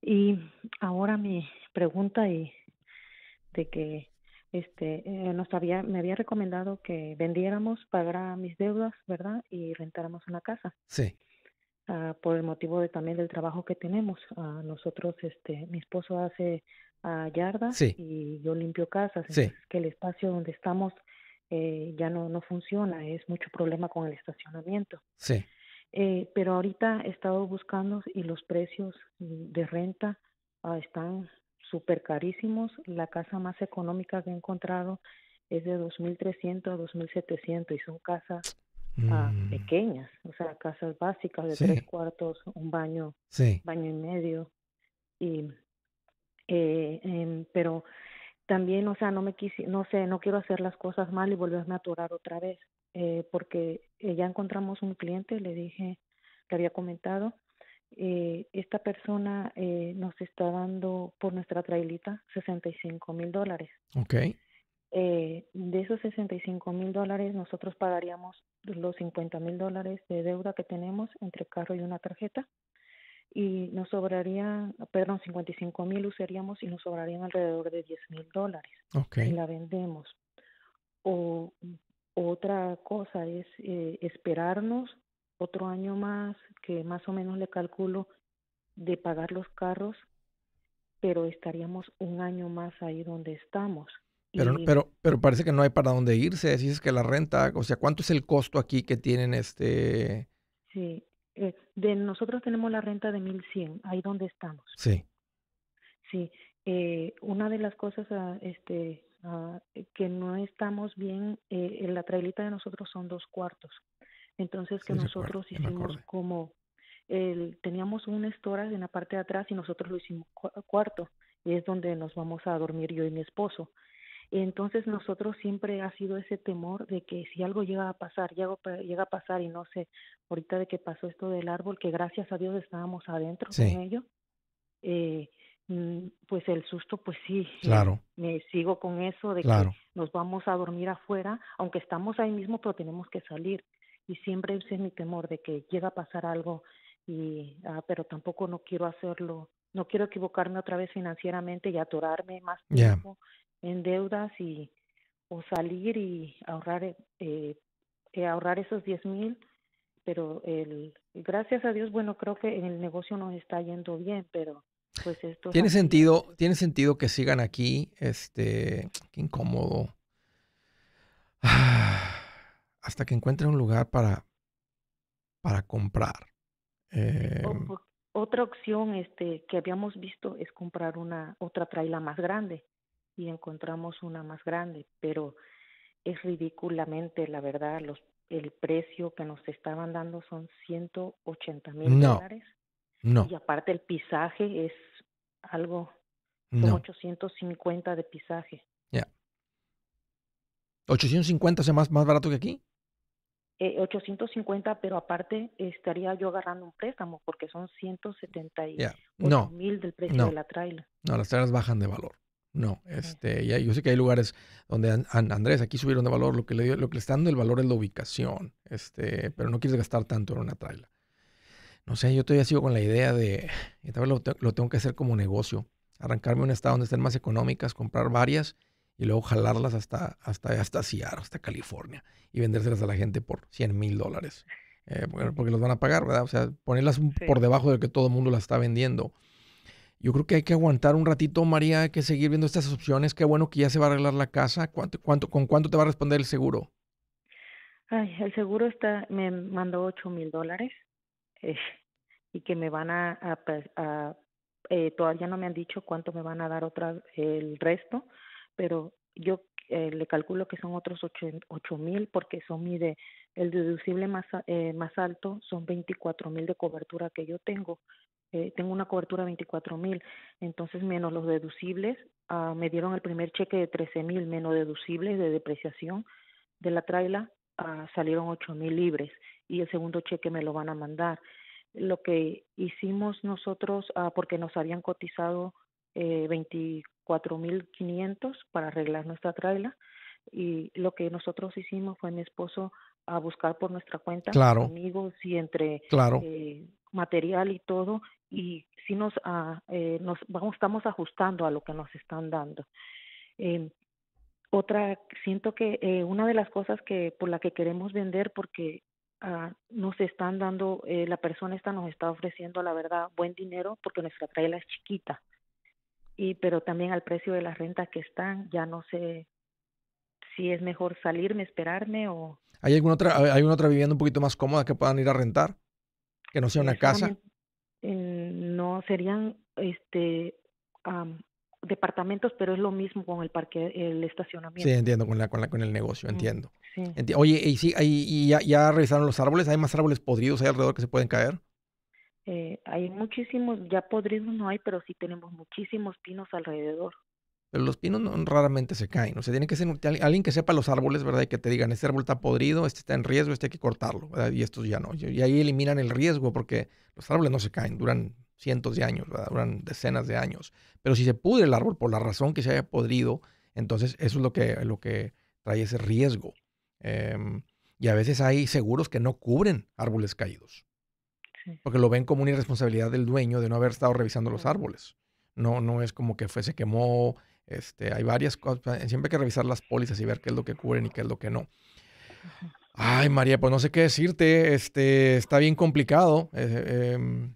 Y ahora mi pregunta y de que este eh, nos había me había recomendado que vendiéramos pagara mis deudas, ¿verdad? Y rentáramos una casa. Sí. Ah, por el motivo de también del trabajo que tenemos. a ah, nosotros, este, mi esposo hace ah, yardas y yo limpio casas. Sí. que el espacio donde estamos eh, ya no, no funciona, es mucho problema con el estacionamiento. Sí. Eh, pero ahorita he estado buscando y los precios de renta ah, están súper carísimos. La casa más económica que he encontrado es de 2.300 a 2.700 y son casas ah, mm. pequeñas, o sea, casas básicas de tres cuartos, un baño, baño y medio. Y, eh, em, pero también, o sea, no me quise, no sé, no quiero hacer las cosas mal y volverme a aturar otra vez, eh, porque eh, ya encontramos un cliente, le dije, le había comentado, eh, esta persona eh, nos está dando por nuestra trailita 65 mil dólares. Ok. Eh, de esos 65 mil dólares, nosotros pagaríamos los 50 mil dólares de deuda que tenemos entre carro y una tarjeta y nos sobraría, perdón, 55 mil usaríamos y nos sobrarían alrededor de 10 mil dólares. Okay. Y la vendemos. O otra cosa es eh, esperarnos otro año más, que más o menos le calculo de pagar los carros, pero estaríamos un año más ahí donde estamos. Pero, pero, pero parece que no hay para dónde irse. Si es que la renta, o sea, ¿cuánto es el costo aquí que tienen este? Sí, eh, de nosotros tenemos la renta de 1100, ahí donde estamos. Sí. Sí, eh, una de las cosas ah, este, ah, que no estamos bien, eh, en la trailita de nosotros son dos cuartos. Entonces que nosotros hicimos como, el, teníamos un storage en la parte de atrás y nosotros lo hicimos cuarto y es donde nos vamos a dormir yo y mi esposo entonces nosotros siempre ha sido ese temor de que si algo llega a pasar, llega, llega a pasar y no sé, ahorita de que pasó esto del árbol, que gracias a Dios estábamos adentro con ello, eh, mm, pues el susto, pues sí, claro. me sigo con eso de claro. que nos vamos a dormir afuera, aunque estamos ahí mismo, pero tenemos que salir. Y siempre ese es mi temor de que llega a pasar algo, y, ah, pero tampoco no quiero hacerlo, no quiero equivocarme otra vez financieramente y atorarme más tiempo en deudas y o salir y ahorrar eh, eh, eh, ahorrar esos diez mil pero el gracias a Dios bueno creo que en el negocio nos está yendo bien pero pues esto tiene sentido tiene sentido que sigan aquí este qué incómodo (sighs) hasta que encuentren un lugar para para comprar em. otra opción este que habíamos visto es comprar una otra traila más grande y encontramos una más grande, pero es ridículamente, la verdad, los, el precio que nos estaban dando son 180 mil dólares. No. Y aparte el pisaje es algo, como 850 de pisaje. Ya. ¿850 es más, más barato que aquí? Eh, 850, pero aparte estaría yo agarrando un préstamo porque son 178 no, mil del precio de la trailer. No, las trailers bajan de valor. No, este, ya, yo sé que hay lugares donde Andrés, aquí subieron de valor, lo que, le, lo que le está dando el valor es la ubicación, este, pero no quieres gastar tanto en una traila. No sé, yo todavía sigo con la idea de, tal vez lo, tengo que hacer como negocio, arrancarme un estado donde estén más económicas, comprar varias y luego jalarlas hasta, hasta, hasta Seattle, hasta California y vendérselas a la gente por 100 mil dólares, eh, porque los van a pagar, ¿verdad? O sea, ponerlas por debajo de que todo el mundo las está vendiendo yo creo que hay que aguantar un ratito, María, hay que seguir viendo estas opciones. Qué bueno que ya se va a arreglar la casa. ¿Cuánto, cuánto, con cuánto te va a responder el seguro? Ay, el seguro está, me mandó ocho mil dólares eh, y que me van a, eh, todavía no me han dicho cuánto me van a dar otra el resto, pero yo eh, le calculo que son otros 8 mil porque son mi de el deducible más eh, más alto son veinticuatro mil de cobertura que yo tengo eh, tengo una cobertura de 24 mil, entonces menos los deducibles, ah, me dieron el primer cheque de 13 mil menos deducibles de depreciación de la traila, ah, salieron 8 mil libres y el segundo cheque me lo van a mandar. Lo que hicimos nosotros, ah, porque nos habían cotizado eh, mil para arreglar nuestra traila, y lo que nosotros hicimos fue mi esposo a buscar por nuestra cuenta, claro. amigos y entre eh, material y todo, y si nos, ah, eh, nos vamos, estamos ajustando a lo que nos están dando. Em, otra, siento que eh, una de las cosas que por la que queremos vender, porque ah, nos están dando, la persona esta nos está ofreciendo, la verdad, buen dinero, porque nuestra traila es chiquita, y pero también al precio de la renta que están, ya no sé si es mejor salirme, esperarme o ¿Hay alguna otra, hay una otra vivienda un poquito más cómoda que puedan ir a rentar? Que no sea una casa. No, serían este departamentos, pero es lo mismo con el parque, el estacionamiento. Sí, entiendo, con, la, con, la, con el negocio, mm, entiendo. Oye, ¿y, sí, y ya, ya, revisaron los árboles? ¿Hay más árboles podridos ahí alrededor que se pueden caer? Eh, hay muchísimos, ya podridos no hay, pero sí tenemos muchísimos pinos alrededor. Pero los pinos raramente se caen. O sea, tiene que ser alguien que sepa los árboles, ¿verdad? Y que te digan, este árbol está podrido, este está en riesgo, este hay que cortarlo, Y estos ya no. Y ahí eliminan el riesgo porque los árboles no se caen, duran cientos de años, ¿verdad? Duran decenas de años. Pero si se pudre el árbol por la razón que se haya podrido, entonces eso es lo que, lo que trae ese riesgo. Em, y a veces hay seguros que no cubren árboles caídos. Porque lo ven como una irresponsabilidad del dueño de no haber estado revisando los árboles. No, no es como que fuese se quemó este, hay varias cosas, siempre hay que revisar las pólizas y ver qué es lo que cubren y qué es lo que no. Ay, María, pues no sé qué decirte, este, está bien complicado. Eh, em,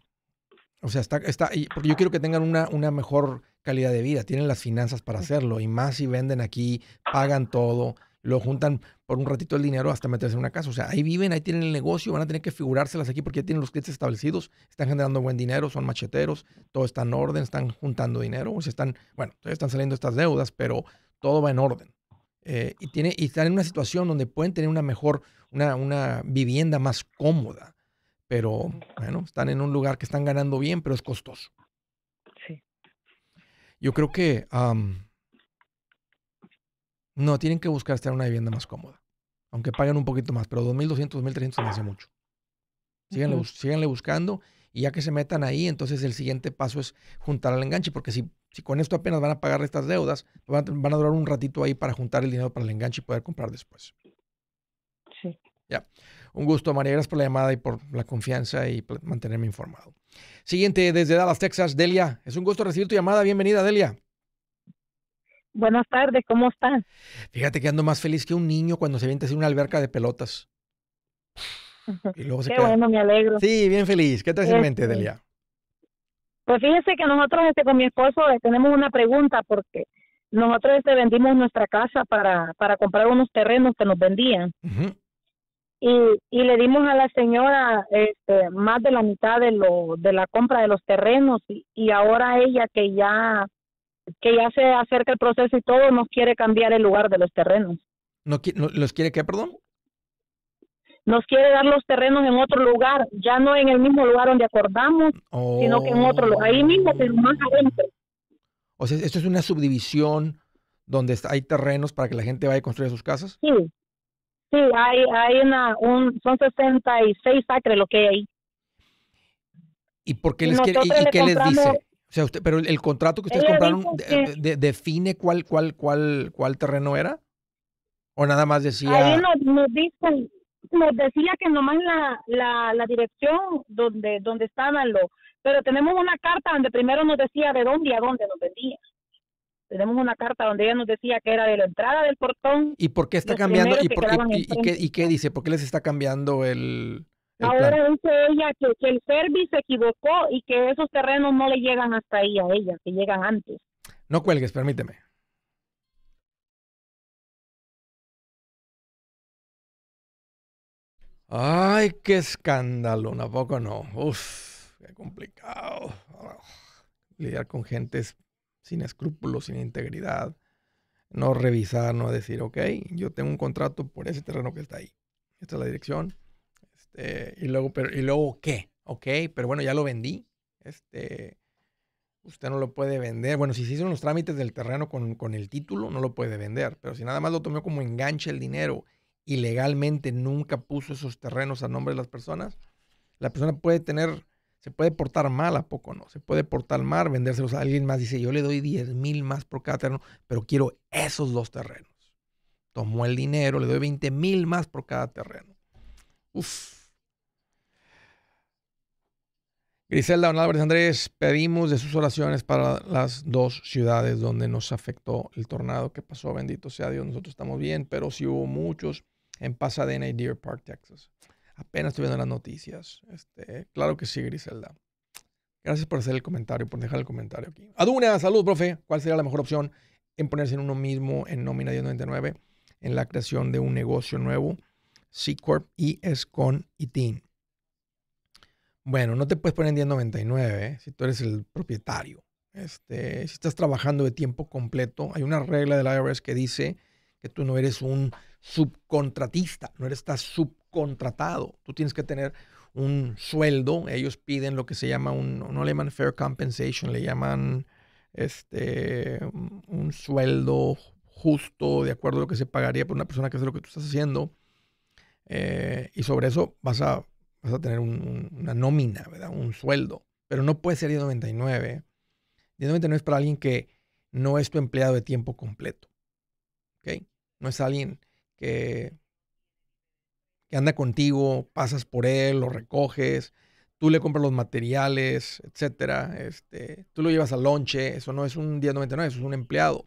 o sea, está, está, porque yo quiero que tengan una, una mejor calidad de vida, tienen las finanzas para hacerlo, y más si venden aquí, pagan todo, lo juntan por un ratito el dinero hasta meterse en una casa. O sea, ahí viven, ahí tienen el negocio, van a tener que figurárselas aquí porque ya tienen los créditos establecidos, están generando buen dinero, son macheteros, todo está en orden, están juntando dinero, están, bueno, todavía están saliendo estas deudas, pero todo va en orden. Eh, y, y están en una situación donde pueden tener una mejor, una, una vivienda más cómoda, pero bueno, están en un lugar que están ganando bien, pero es costoso. Sí. Yo creo que no, tienen que buscar estar en una vivienda más cómoda. Aunque paguen un poquito más, pero 2.200, 2.300 no hace mucho. Síganle, buscando y ya que se metan ahí, entonces el siguiente paso es juntar al enganche, porque si, si con esto apenas van a pagar estas deudas, van a, van a durar un ratito ahí para juntar el dinero para el enganche y poder comprar después. Sí. Ya. Un gusto, María. Gracias por la llamada y por la confianza y mantenerme informado. Siguiente, desde Dallas, Texas, Delia. Es un gusto recibir tu llamada. Bienvenida, Delia. Buenas tardes, ¿cómo están? Fíjate que ando más feliz que un niño cuando se viene a una alberca de pelotas. Y luego se Qué bueno, me alegro. Sí, bien feliz. ¿Qué te hace en mente, este, Delia? Pues fíjese que nosotros este, con mi esposo eh, tenemos una pregunta porque nosotros este, vendimos nuestra casa para, para comprar unos terrenos que nos vendían. Y, y le dimos a la señora este, más de la mitad de, lo, de la compra de los terrenos y, y ahora ella que ya que ya se acerca el proceso y todo, nos quiere cambiar el lugar de los terrenos. ¿No, no, los quiere qué, perdón? Nos quiere dar los terrenos en otro lugar, ya no en el mismo lugar donde acordamos, sino que en otro lugar, ahí mismo, oh. pero más adentro. O sea, esto es una subdivisión donde hay terrenos para que la gente vaya a construir sus casas. Sí, sí, hay, hay una, un, son 66 acres lo que hay. ahí ¿Y por qué les quiere, y, qué les dice? sea, usted, pero el, contrato que ustedes compraron define cuál, cuál, cuál, cuál terreno era. O nada más decía. Ahí nos, decía que nomás la, la, dirección donde, donde estaban los. Pero tenemos una carta donde primero nos decía de dónde y a dónde nos vendía. Tenemos una carta donde ella nos decía que era de la entrada del portón. ¿Y por qué está cambiando? ¿Y, ¿Y qué dice? ¿Por qué les está cambiando el, eh, Ahora dice ella que, el servicio se equivocó y que esos terrenos no le llegan hasta ahí a ella, que llegan antes. No cuelgues, permíteme. Ay, qué escándalo, ¿a poco no? Uf, qué complicado. Lidiar con gentes sin escrúpulos, sin integridad. No revisar, no decir, ok, yo tengo un contrato por ese terreno que está ahí. Esta es la dirección este, y luego, pero, ¿y luego qué? Ok, pero bueno, ya lo vendí. Este, usted no lo puede vender. Bueno, si se hicieron los trámites del terreno con, con el título, no lo puede vender. Pero si nada más lo tomó como enganche el dinero y legalmente nunca puso esos terrenos a nombre de las personas, la persona puede tener, se puede portar mal a poco, ¿no? Se puede portar mal, vendérselos a alguien más. Dice, yo le doy 10 mil más por cada terreno, pero quiero esos dos terrenos. Tomó el dinero, le doy 20 mil más por cada terreno. Uf, Griselda Don Andrés, pedimos de sus oraciones para las dos ciudades donde nos afectó el tornado que pasó. Bendito sea Dios, nosotros estamos bien, pero sí hubo muchos en Pasadena y Deer Park, Texas. Apenas estoy viendo las noticias. Este, claro que sí, Griselda. Gracias por hacer el comentario, por dejar el comentario aquí. Aduna, salud, profe. ¿Cuál sería la mejor opción en ponerse en uno mismo en nómina 1099 en la creación de un negocio nuevo? C Corp y es con ITIN. Bueno, no te puedes poner en 1099 si tú eres el propietario. Este, si estás trabajando de tiempo completo, hay una regla del IRS que dice que tú no eres un subcontratista, no eres estás subcontratado. Tú tienes que tener un sueldo. Ellos piden lo que se llama un, no le llaman fair compensation, le llaman este, un sueldo justo de acuerdo a lo que se pagaría por una persona que hace lo que tú estás haciendo. Eh, y sobre eso vas a vas a tener una nómina, ¿verdad? Un sueldo. Pero no puede ser 1099. 1099 es para alguien que no es tu empleado de tiempo completo. ¿Ok? No es alguien que, que anda contigo, pasas por él, lo recoges, tú le compras los materiales, etc. Este, tú lo llevas al lonche. Eso no es un 1099, eso es un empleado.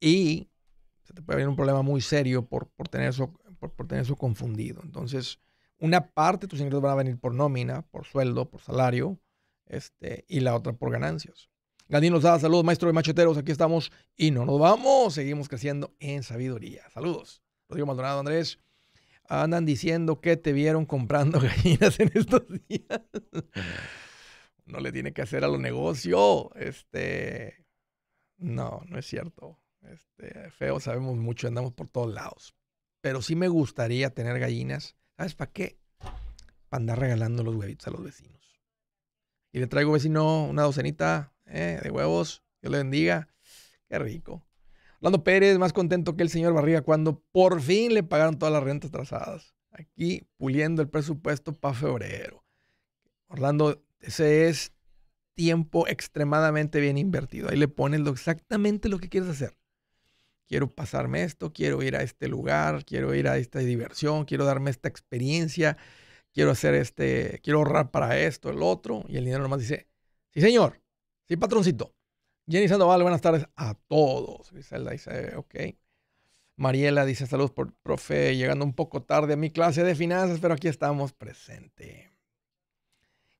Y se te puede venir un problema muy serio por, tener, eso, por tener eso confundido. Entonces, una parte de tus ingresos van a venir por nómina, por sueldo, por salario, este, y la otra por ganancias. Gandín da saludos, maestro de macheteros, aquí estamos y no nos vamos, seguimos creciendo en sabiduría. Saludos. Rodrigo Maldonado, Andrés, andan diciendo que te vieron comprando (laughs) gallinas en estos días. (laughs) No le tiene que hacer a los negocios. Este, no, no es cierto. Este, feo, sabemos mucho, andamos por todos lados. Pero sí me gustaría tener gallinas ¿Sabes para qué? Para andar regalando los huevitos a los vecinos. Y le traigo, vecino, una docenita eh, de huevos. Dios le bendiga. Qué rico. Orlando Pérez, más contento que el señor Barriga cuando por fin le pagaron todas las rentas trazadas. Aquí puliendo el presupuesto para febrero. Orlando, ese es tiempo extremadamente bien invertido. Ahí le pones lo, exactamente lo que quieres hacer quiero pasarme esto, quiero ir a este lugar, quiero ir a esta diversión, quiero darme esta experiencia, quiero hacer este, quiero ahorrar para esto, el otro. Y el dinero nomás dice, sí señor, sí patroncito. Jenny Sandoval, buenas tardes a todos. dice, ok. Mariela dice, saludos por profe, llegando un poco tarde a mi clase de finanzas, pero aquí estamos presente.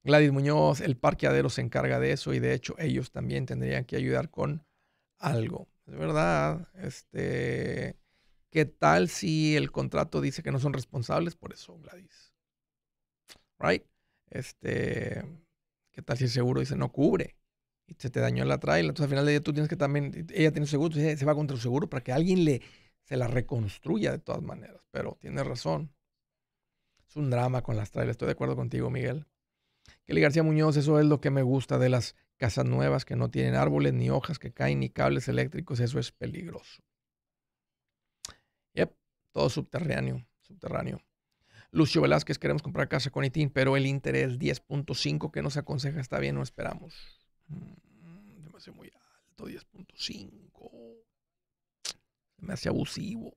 Gladys Muñoz, el parqueadero se encarga de eso y de hecho ellos también tendrían que ayudar con algo es verdad, este, ¿qué tal si el contrato dice que no son responsables por eso, Gladys? Right? Este, ¿qué tal si el seguro dice no cubre? Y se te dañó la trailer? Entonces al final de día tú tienes que también, ella tiene seguro, se va contra el seguro para que alguien le, se la reconstruya de todas maneras. Pero tienes razón. Es un drama con las trailers. Estoy de acuerdo contigo, Miguel. Kelly García Muñoz, eso es lo que me gusta de las casas nuevas que no tienen árboles, ni hojas que caen, ni cables eléctricos, eso es peligroso. Yep, todo subterráneo, subterráneo. Lucio Velázquez, queremos comprar casa con ITIN, pero el interés 10.5 que no se aconseja está bien, no esperamos. Mm, me muy alto, 10.5. Se me hace abusivo.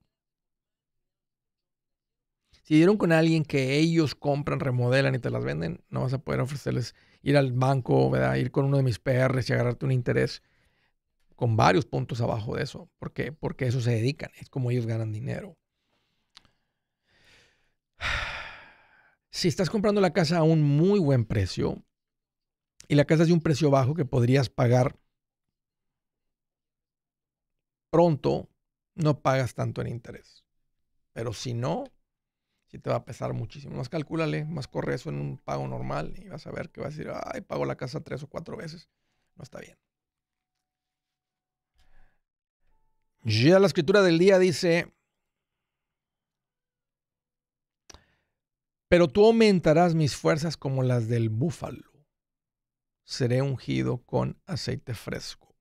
Si dieron con alguien que ellos compran, remodelan y te las venden, no vas a poder ofrecerles ir al banco, ir con uno de mis PRs y agarrarte un interés con varios puntos abajo de eso. ¿Por qué? Porque eso se dedican, es como ellos ganan dinero. Si estás comprando la casa a un muy buen precio y la casa es de un precio bajo que podrías pagar pronto, no pagas tanto en interés. Pero si no, sí te va a pesar muchísimo. Más calcúlale, más corre eso en un pago normal y vas a ver que vas a decir, ay, pago la casa tres o cuatro veces. No está bien. Ya la escritura del día dice, pero tú aumentarás mis fuerzas como las del búfalo. Seré ungido con aceite fresco.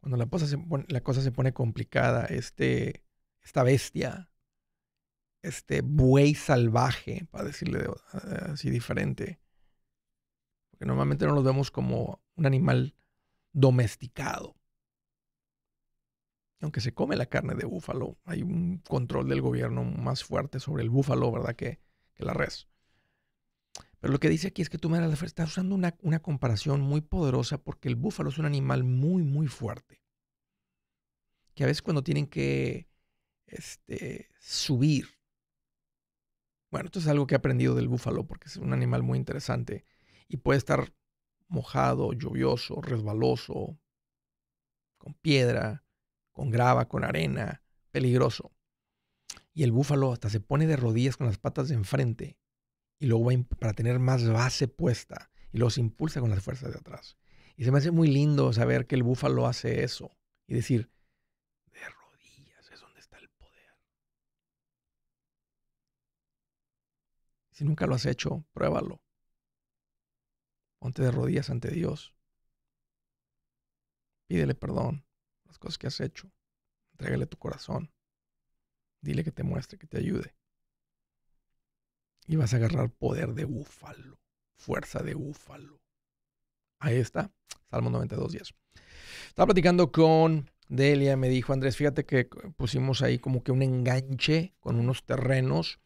Cuando la cosa se pone, la cosa se pone complicada, este, esta bestia este buey salvaje, para decirle eh, así diferente. Porque normalmente no lo vemos como un animal domesticado. Aunque se come la carne de búfalo, hay un control del gobierno más fuerte sobre el búfalo, ¿verdad? Que, la res. Pero lo que dice aquí es que tú me estás usando una, una comparación muy poderosa porque el búfalo es un animal muy, muy fuerte. Que a veces cuando tienen que este, subir bueno, esto es algo que he aprendido del búfalo porque es un animal muy interesante y puede estar mojado, lluvioso, resbaloso, con piedra, con grava, con arena, peligroso. Y el búfalo hasta se pone de rodillas con las patas de enfrente y luego va para tener más base puesta y los impulsa con las fuerzas de atrás. Y se me hace muy lindo saber que el búfalo hace eso y decir, Si nunca lo has hecho, pruébalo. Ponte de rodillas ante Dios. Pídele perdón las cosas que has hecho. Entrégale tu corazón. Dile que te muestre, que te ayude. Y vas a agarrar poder de búfalo, fuerza de búfalo. Ahí está, Salmo 92, Estaba platicando con Delia, me dijo, Andrés, fíjate que eh, pusimos ahí como que un enganche con unos terrenos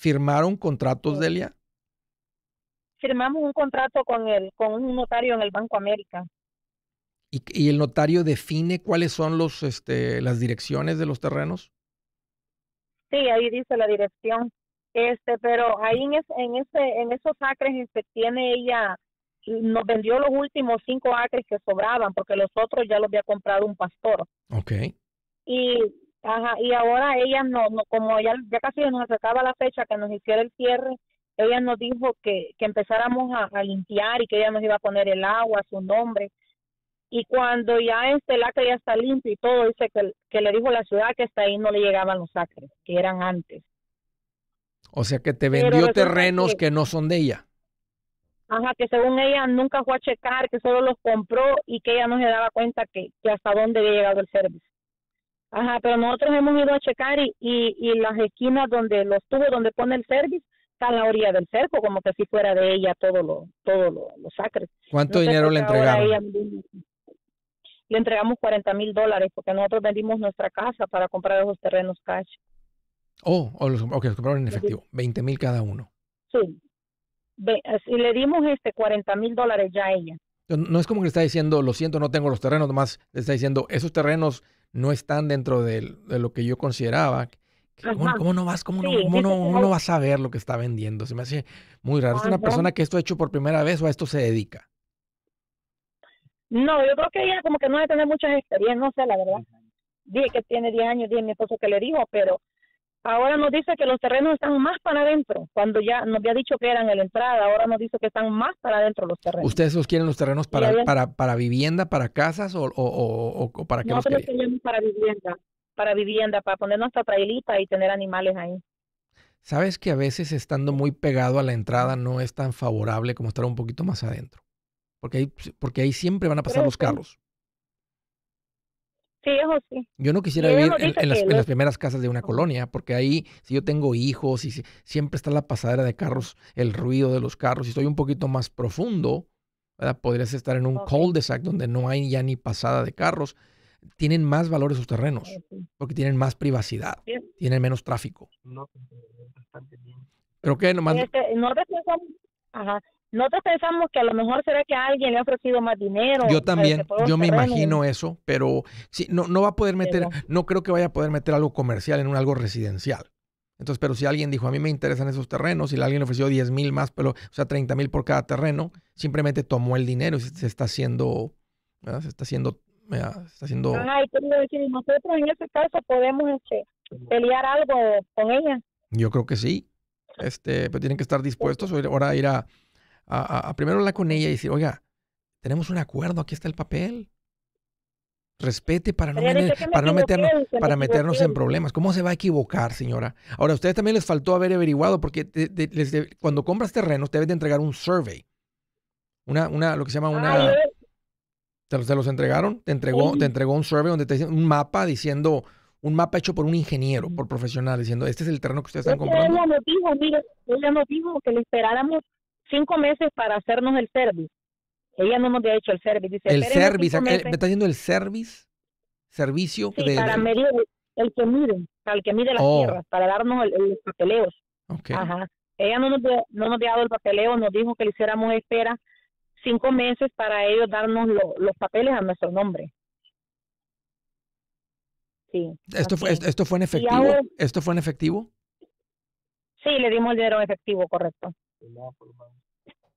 ¿Firmaron contratos, Delia? Firmamos un contrato con el, con un notario en el Banco América. ¿Y, el notario define cuáles son este, las direcciones de los terrenos? Sí, ahí dice la dirección. Este, pero ahí en, en, esos acres este, tiene ella, nos vendió los últimos cinco acres que sobraban, porque los otros ya los había comprado un pastor. Ok. Y Ajá, y ahora ella no, no como ya, ya casi nos acercaba la fecha que nos hiciera el cierre, ella nos dijo que, que empezáramos a, limpiar y que ella nos iba a poner el agua, su nombre. Y cuando ya este lacre ya está limpio y todo, dice que, le dijo la ciudad que hasta ahí no le llegaban los acres, que eran antes. O sea que te vendió terrenos que, no son de ella. Ajá, que según ella nunca fue a checar, que solo los compró y que ella no se daba cuenta que hasta dónde había llegado el servicio. Ajá, pero nosotros hemos ido a checar y, y, y las esquinas donde los tubos, donde pone el service, está a la orilla del cerco, como que si fuera de ella todo lo, todo lo, sacre. ¿Cuánto dinero le entregamos? le entregamos 40 mil dólares porque nosotros vendimos nuestra casa para comprar esos terrenos cash. Oh, o los, compraron en efectivo, 20 mil cada uno. Sí, y le dimos este 40 mil dólares ya a ella. No es como que le está diciendo, lo siento, no tengo los terrenos, nomás le está diciendo, esos terrenos no están dentro de, lo que yo consideraba. ¿Cómo, no vas, cómo, uno va a saber lo que está vendiendo? Se me hace muy raro. ¿Es una persona que esto ha hecho por primera vez o a esto se dedica? No, yo creo que ella como que no debe tener muchas experiencias, no sé, la verdad. Dije que tiene 10 años, 10 mi esposo que le dijo, pero Ahora nos dice que los terrenos están más para adentro, cuando ya nos había dicho que eran en la entrada, ahora nos dice que están más para adentro los terrenos. ¿Ustedes los quieren los terrenos para, para, para vivienda, para casas o, o, o, para qué Nosotros los queríamos para vivienda, para vivienda, para poner nuestra trailita y tener animales ahí. ¿Sabes que a veces estando muy pegado a la entrada no es tan favorable como estar un poquito más adentro? Porque ahí, porque ahí siempre van a pasar los carros. Sí, eso sí. Yo no quisiera vivir en, las, primeras casas de una colonia, porque ahí, si yo tengo hijos y siempre está la pasadera de carros, el ruido de los carros, y estoy un poquito más profundo, podrías estar en un cul-de-sac donde no hay ya ni pasada de carros. Tienen más valor esos terrenos, porque tienen más privacidad, tienen menos tráfico. No, Pero que este, no, Ajá no te pensamos que a lo mejor será que alguien le ha ofrecido más dinero. Yo eh, también, yo me imagino eso, pero sí, no, no va a poder meter, no creo que vaya a poder meter algo comercial en un algo residencial. Entonces, pero si alguien dijo, a mí me interesan esos terrenos, y alguien le ofreció 10 mil más, pero, o sea, 30 mil por cada terreno, simplemente tomó el dinero y se, está haciendo, ¿verdad? se está haciendo, se eh, está haciendo... Ay, pero nosotros en ese caso podemos este, pelear algo con ella. Yo creo que sí, este, pero pues, tienen que estar dispuestos ahora a ir a a, primero hablar con ella y decir, oiga, tenemos un acuerdo, aquí está el papel. Respete para no, para no meternos, para meternos en problemas. ¿Cómo se va a equivocar, señora? Ahora, a ustedes también les faltó haber averiguado, porque cuando compras terrenos, te debes de entregar un survey. Una, una, lo que se llama una. Ah, ¿Te los, entregaron? Te entregó, te entregó un survey donde te dicen un mapa diciendo, un mapa hecho por un ingeniero, por profesional, diciendo, este es el terreno que ustedes están comprando. nos dijo, mire, nos dijo que le esperáramos cinco meses para hacernos el service. Ella no nos había hecho el service. Dice, el service, ¿me está diciendo el service? ¿Servicio? para medir el que mide, para el que mide las oh. tierras, para darnos los papeleos. Ajá. Ella no nos, no nos había dado el papeleo, nos dijo que le hiciéramos espera cinco meses para ellos darnos los papeles a nuestro nombre. Sí. ¿Esto fue, esto fue en efectivo? ¿Esto fue en efectivo? Sí, le dimos el dinero en efectivo, correcto.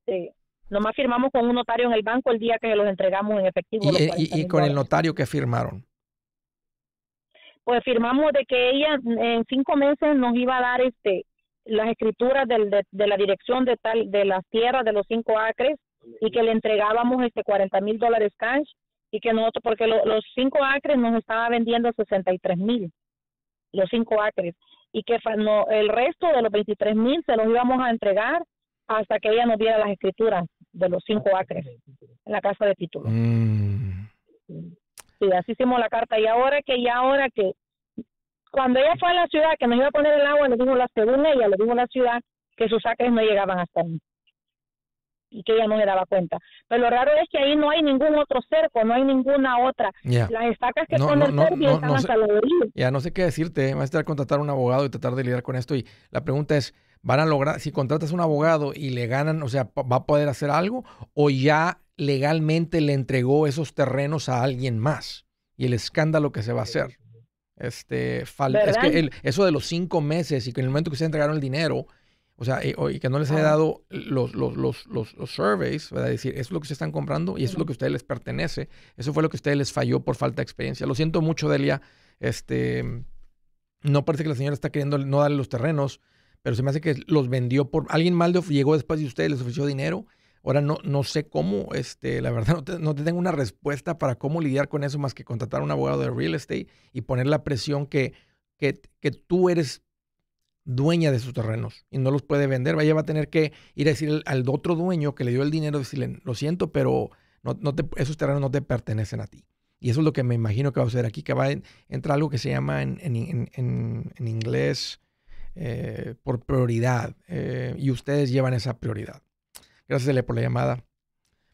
Sí. Nomás firmamos con un notario en el banco el día que los entregamos en efectivo. ¿Y, eh, con el notario que firmaron? Pues firmamos de que ella en cinco meses nos iba a dar este las escrituras de, la dirección de tal de las tierras de los cinco acres y que le entregábamos este 40 mil dólares cash y que nosotros, porque los cinco acres nos estaba vendiendo 63 mil, los cinco acres, y que el resto de los 23 mil se los íbamos a entregar hasta que ella nos diera las escrituras de los cinco acres en la casa de título. Mm. sí Y así hicimos la carta. Y ahora que, ya ahora que, cuando ella fue a la ciudad que me iba a poner el agua, le dijo la segunda, ella le dijo la ciudad que sus acres no llegaban hasta ahí y que ella no se daba cuenta. Pero lo raro es que ahí no hay ningún otro cerco, no hay ninguna otra. Las estacas que no, el cerco, no, están hasta sé, Ya no sé qué decirte, va a estar contratar a un abogado y tratar de lidiar con esto. Y la pregunta es, van a lograr, si contratas un abogado y le ganan, o sea, va a poder hacer algo o ya legalmente le entregó esos terrenos a alguien más y el escándalo que se va a hacer. Este, es que eso de los cinco meses y que en el momento que se entregaron el dinero, o sea, eh, y, que no les haya dado los, los, surveys, ¿verdad? Es decir, es lo que se están comprando y es lo que a ustedes les pertenece. Eso fue lo que a ustedes les falló por falta de experiencia. Lo siento mucho, Delia. Este, no parece que la señora está queriendo no darle los terrenos, pero se me hace que los vendió por alguien mal de, llegó después y ustedes les ofreció dinero. Ahora no, no sé cómo, este, la verdad (laughs) no tengo una respuesta para cómo lidiar con eso más que contratar a un abogado de real estate y poner la presión que, que, que tú eres dueña de esos terrenos y no los puede vender. Vaya, va a tener que ir a decir al otro dueño que le dio el dinero, decirle, lo siento, pero no, no esos terrenos no te pertenecen a ti. Y eso es lo que me imagino que va a suceder aquí, que va a entrar algo que se llama en, en, en, en inglés eh, por prioridad eh, y ustedes llevan esa prioridad. Gracias, le por la llamada,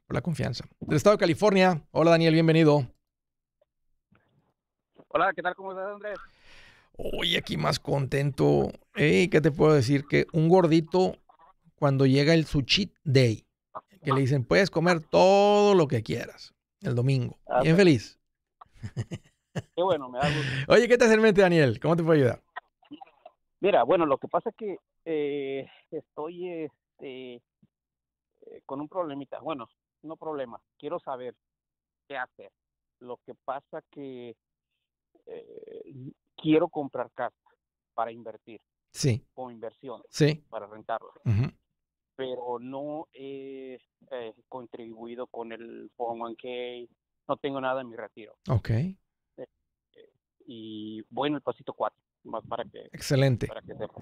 por la confianza. Del estado de California, hola Daniel, bienvenido. Hola, ¿qué tal? ¿Cómo estás, Andrés? Oye, aquí más contento. ¿Qué te puedo decir? Que un gordito, cuando llega el Sushi day, que le dicen, puedes comer todo lo que quieras el domingo. Ah, Bien pues. feliz. Qué bueno, me da Oye, ¿qué te hace en mente, Daniel? ¿Cómo te puedo ayudar? Mira, bueno, lo que pasa es que eh, estoy este, eh, con un problemita. Bueno, no problema. Quiero saber qué hacer. Lo que pasa que eh, quiero comprar casa para invertir. Sí. Con inversión. Sí. Para rentarla. Pero no he contribuido con el Fondo k No tengo nada en mi retiro. Ok. y bueno, el pasito 4 para que... Excelente.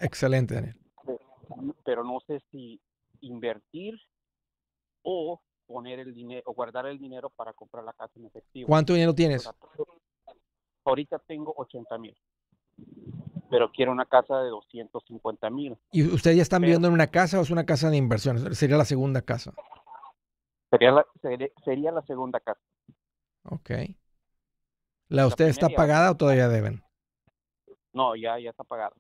Excelente, Daniel. Pero no sé si invertir o poner el dinero guardar el dinero para comprar la casa en efectivo. ¿Cuánto dinero tienes? Ahorita tengo 80 mil, pero quiero una casa de 250 mil. ¿Y usted ya están viviendo en una casa o es una casa de inversión? Sería la segunda casa. Sería la, sería, la segunda casa. Ok. ¿La usted está pagada o todavía deben? No, ya, ya está pagado.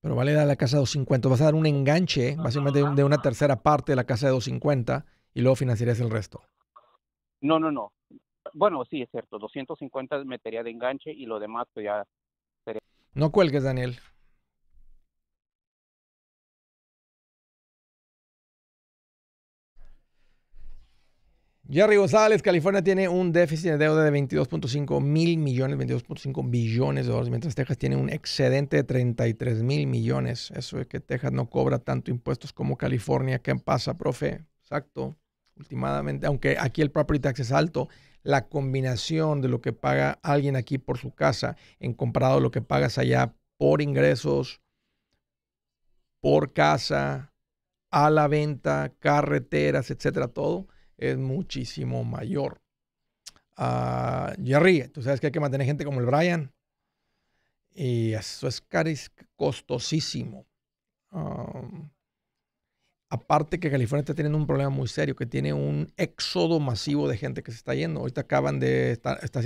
Pero vale dar la casa de 250. Vas a dar un enganche, básicamente de una tercera parte de la casa de 250 y luego financiarías el resto. No, no, no. Bueno, sí, es cierto. 250 metería de enganche y lo demás pues ya sería. No cuelgues, Daniel. Jerry González, California tiene un déficit de deuda de 22.5 mil millones, 22.5 billones de dólares, mientras Texas tiene un excedente de 33 mil millones. Eso es que Texas no cobra tanto impuestos como California. ¿Qué pasa, profe? Exacto. Últimamente, aunque aquí el property tax es alto, la combinación de lo que paga alguien aquí por su casa en comparado a lo que pagas allá por ingresos, por casa, a la venta, carreteras, etcétera, todo es muchísimo mayor. Ah, Jerry, tú sabes que hay que mantener gente como el Brian. Y eso es costosísimo. aparte que California está teniendo un problema muy serio, que tiene un éxodo masivo de gente que se está yendo. Ahorita acaban de estar, está,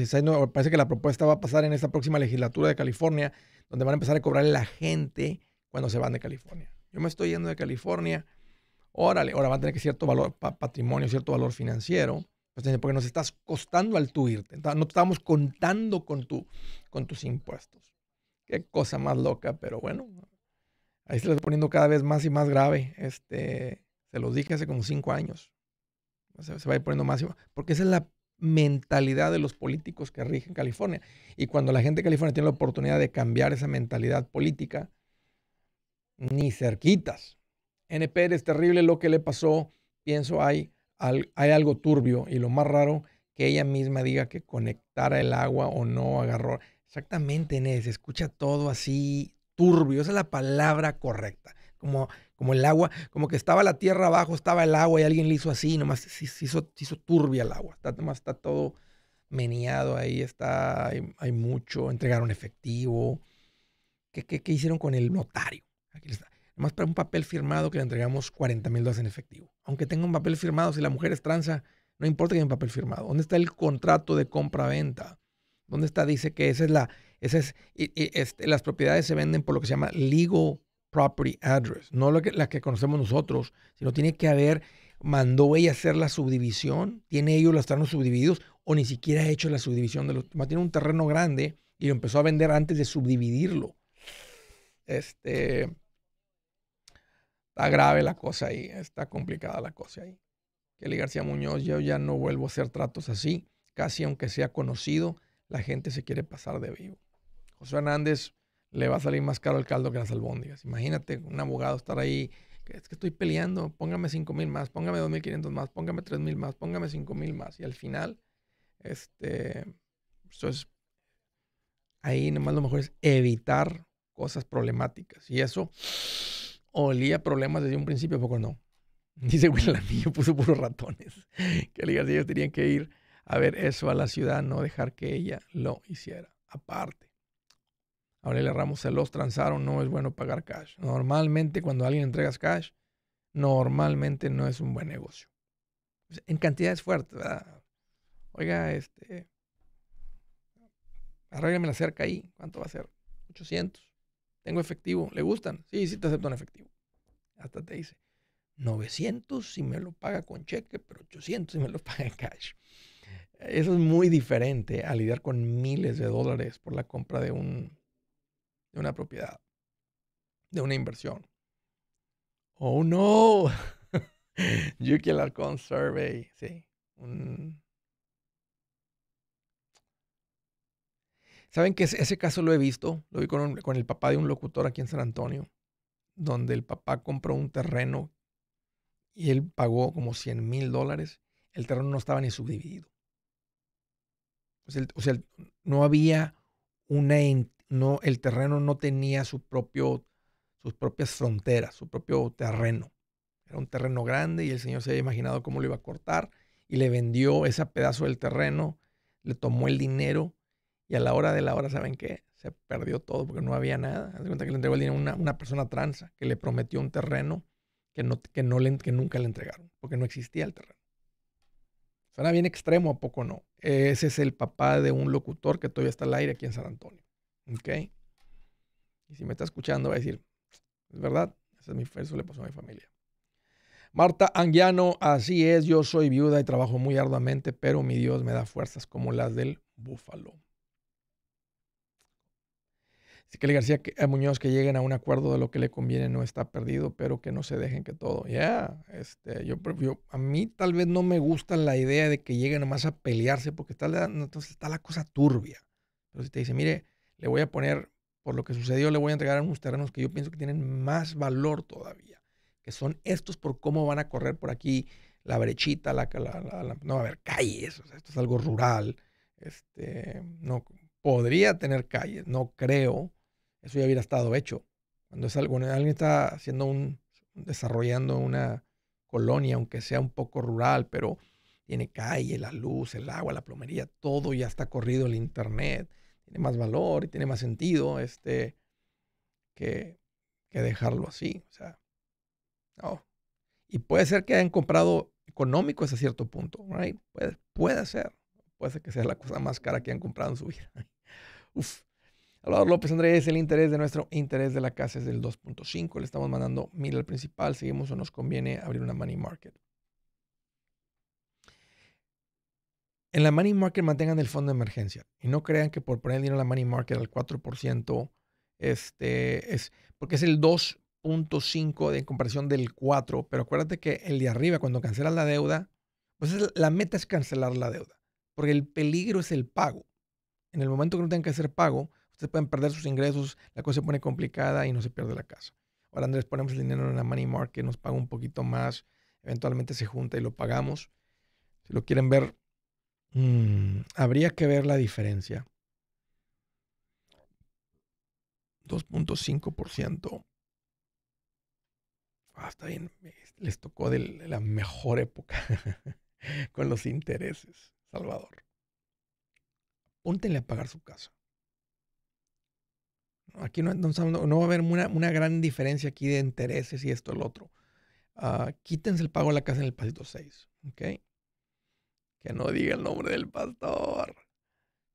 parece que la propuesta va a pasar en esta próxima legislatura de California, donde van a empezar a cobrar la gente cuando se van de California. Yo me estoy yendo de California Órale, ahora va a tener que cierto valor patrimonio, cierto valor financiero, pues porque nos estás costando al tú irte. No estamos contando con, tu, con tus impuestos. Qué cosa más loca, pero bueno, ahí se lo está poniendo cada vez más y más grave. Este, se los dije hace como cinco años. Se, va a ir poniendo más y más. Porque esa es la mentalidad de los políticos que rigen California. Y cuando la gente de California tiene la oportunidad de cambiar esa mentalidad política, ni cerquitas. N. Pérez, terrible lo que le pasó. Pienso hay, hay algo turbio y lo más raro que ella misma diga que conectara el agua o no agarró. Exactamente, N. Se escucha todo así turbio. Esa es la palabra correcta. Como, como el agua, como que estaba la tierra abajo, estaba el agua y alguien le hizo así, nomás se, hizo, hizo turbia el agua. Está, nomás está todo meneado ahí, está, hay, mucho, entregaron efectivo. ¿Qué, qué, hicieron con el notario? Aquí está. Más para un papel firmado que le entregamos 40 mil dólares en efectivo. Aunque tenga un papel firmado, si la mujer es tranza, no importa que haya un papel firmado. ¿Dónde está el contrato de compra-venta? ¿Dónde está? Dice que esa es la, esa es, este, las propiedades se venden por lo que se llama legal property address, no la que, que conocemos nosotros, sino tiene que haber, mandó ella hacer la subdivisión, tiene ellos los terrenos subdivididos o ni siquiera ha hecho la subdivisión de los, tiene un terreno grande y lo empezó a vender antes de subdividirlo. Este, Está grave la cosa ahí, está complicada la cosa ahí. Kelly García Muñoz, yo ya no vuelvo a hacer tratos así, casi aunque sea conocido, la gente se quiere pasar de vivo. José Hernández le va a salir más caro el caldo que las albóndigas. Imagínate un abogado estar ahí, es que estoy peleando, póngame 5 mil más, póngame 2.500 más, póngame 3 mil más, póngame 5 mil más. Y al final, este, eso ahí nomás lo mejor es evitar cosas problemáticas. Y eso olía problemas desde un principio, poco no. Dice la puso puros ratones. (laughs) Que le ellos tenían que ir a ver eso a la ciudad, no dejar que ella lo hiciera. Aparte. Aurelia Ramos se los transaron, no es bueno pagar cash. Normalmente cuando alguien entregas cash, normalmente no es un buen negocio. En cantidades fuertes, ¿verdad? Oiga, este, arréglame la cerca ahí, ¿cuánto va a ser? 800 tengo efectivo, ¿le gustan? Sí, sí te acepto en efectivo. Hasta te dice, 900 si me lo paga con cheque, pero 800 si me lo (laughs) paga en cash. Eso es muy diferente a lidiar con miles de dólares por la compra de, un, de una propiedad, de una inversión. Oh no, (laughs) Yuki Alarcón Survey, sí, un ¿Saben que ese caso lo he visto? Lo vi con, el papá de un locutor aquí en San Antonio, donde el papá compró un terreno y él pagó como 100 mil dólares. El terreno no estaba ni subdividido. O sea, no había una... No, el terreno no tenía su propio, sus propias fronteras, su propio terreno. Era un terreno grande y el señor se había imaginado cómo lo iba a cortar y le vendió ese pedazo del terreno, le tomó el dinero y a la hora de la hora, ¿saben qué? Se perdió todo porque no había nada. Se cuenta que le entregó el dinero a una, persona transa que le prometió un terreno que, no, le, que nunca le entregaron porque no existía el terreno. Suena bien extremo, ¿a poco no? Ese es el papá de un locutor que todavía está al aire aquí en San Antonio. ¿Ok? Y si me está escuchando, va a decir, es verdad, eso, es mi, eso le pasó a mi familia. Marta Anguiano, así es, yo soy viuda y trabajo muy arduamente, pero mi Dios me da fuerzas como las del búfalo. Es que García eh, Muñoz que lleguen a un acuerdo de lo que le conviene no está perdido, pero que no se dejen que todo. Ya, este, yo, a mí tal vez no me gusta la idea de que lleguen más a pelearse porque está la, entonces está la cosa turbia. Pero si te dice, mire, le voy a poner, por lo que sucedió, le voy a entregar unos terrenos que yo pienso que tienen más valor todavía, que son estos por cómo van a correr por aquí la brechita, la, no a haber calles, esto es algo rural, este, no podría tener calles, no creo, eso ya hubiera estado hecho. Cuando, es, algo, alguien está haciendo un, desarrollando una colonia, aunque sea un poco rural, pero tiene calle, la luz, el agua, la plomería, todo ya está corrido, el internet, tiene más valor y tiene más sentido este, que, dejarlo así. Y puede ser que hayan comprado económicos a cierto punto, right? Puede, ser. Puede ser que sea la cosa más cara que han comprado en su vida. (laughs) Uf. Salvador López Andrés, el interés de nuestro interés de la casa es del 2.5. Le estamos mandando mira al principal. Seguimos o nos conviene abrir una money market. En la money market mantengan el fondo de emergencia y no crean que por poner dinero en la money market al 4%, este es porque es el 2.5 en comparación del 4, pero acuérdate que el de arriba cuando cancelas la deuda, pues la meta es cancelar la deuda, porque el peligro es el pago. En el momento que no tengan que hacer pago, Ustedes pueden perder sus ingresos, la cosa se pone complicada y no se pierde la casa. Ahora, Andrés, ponemos el dinero en la money market, nos paga un poquito más, eventualmente se junta y lo pagamos. Si lo quieren ver, mm, habría que ver la diferencia. 2.5%. Ah, está bien, les tocó de la mejor época (laughs) con los intereses, Salvador. Póntenle a pagar su casa aquí no, no, va a haber una, gran diferencia aquí de intereses y esto, el otro. Ah, quítense el pago de la casa en el pasito 6, ¿ok? Que no diga el nombre del pastor.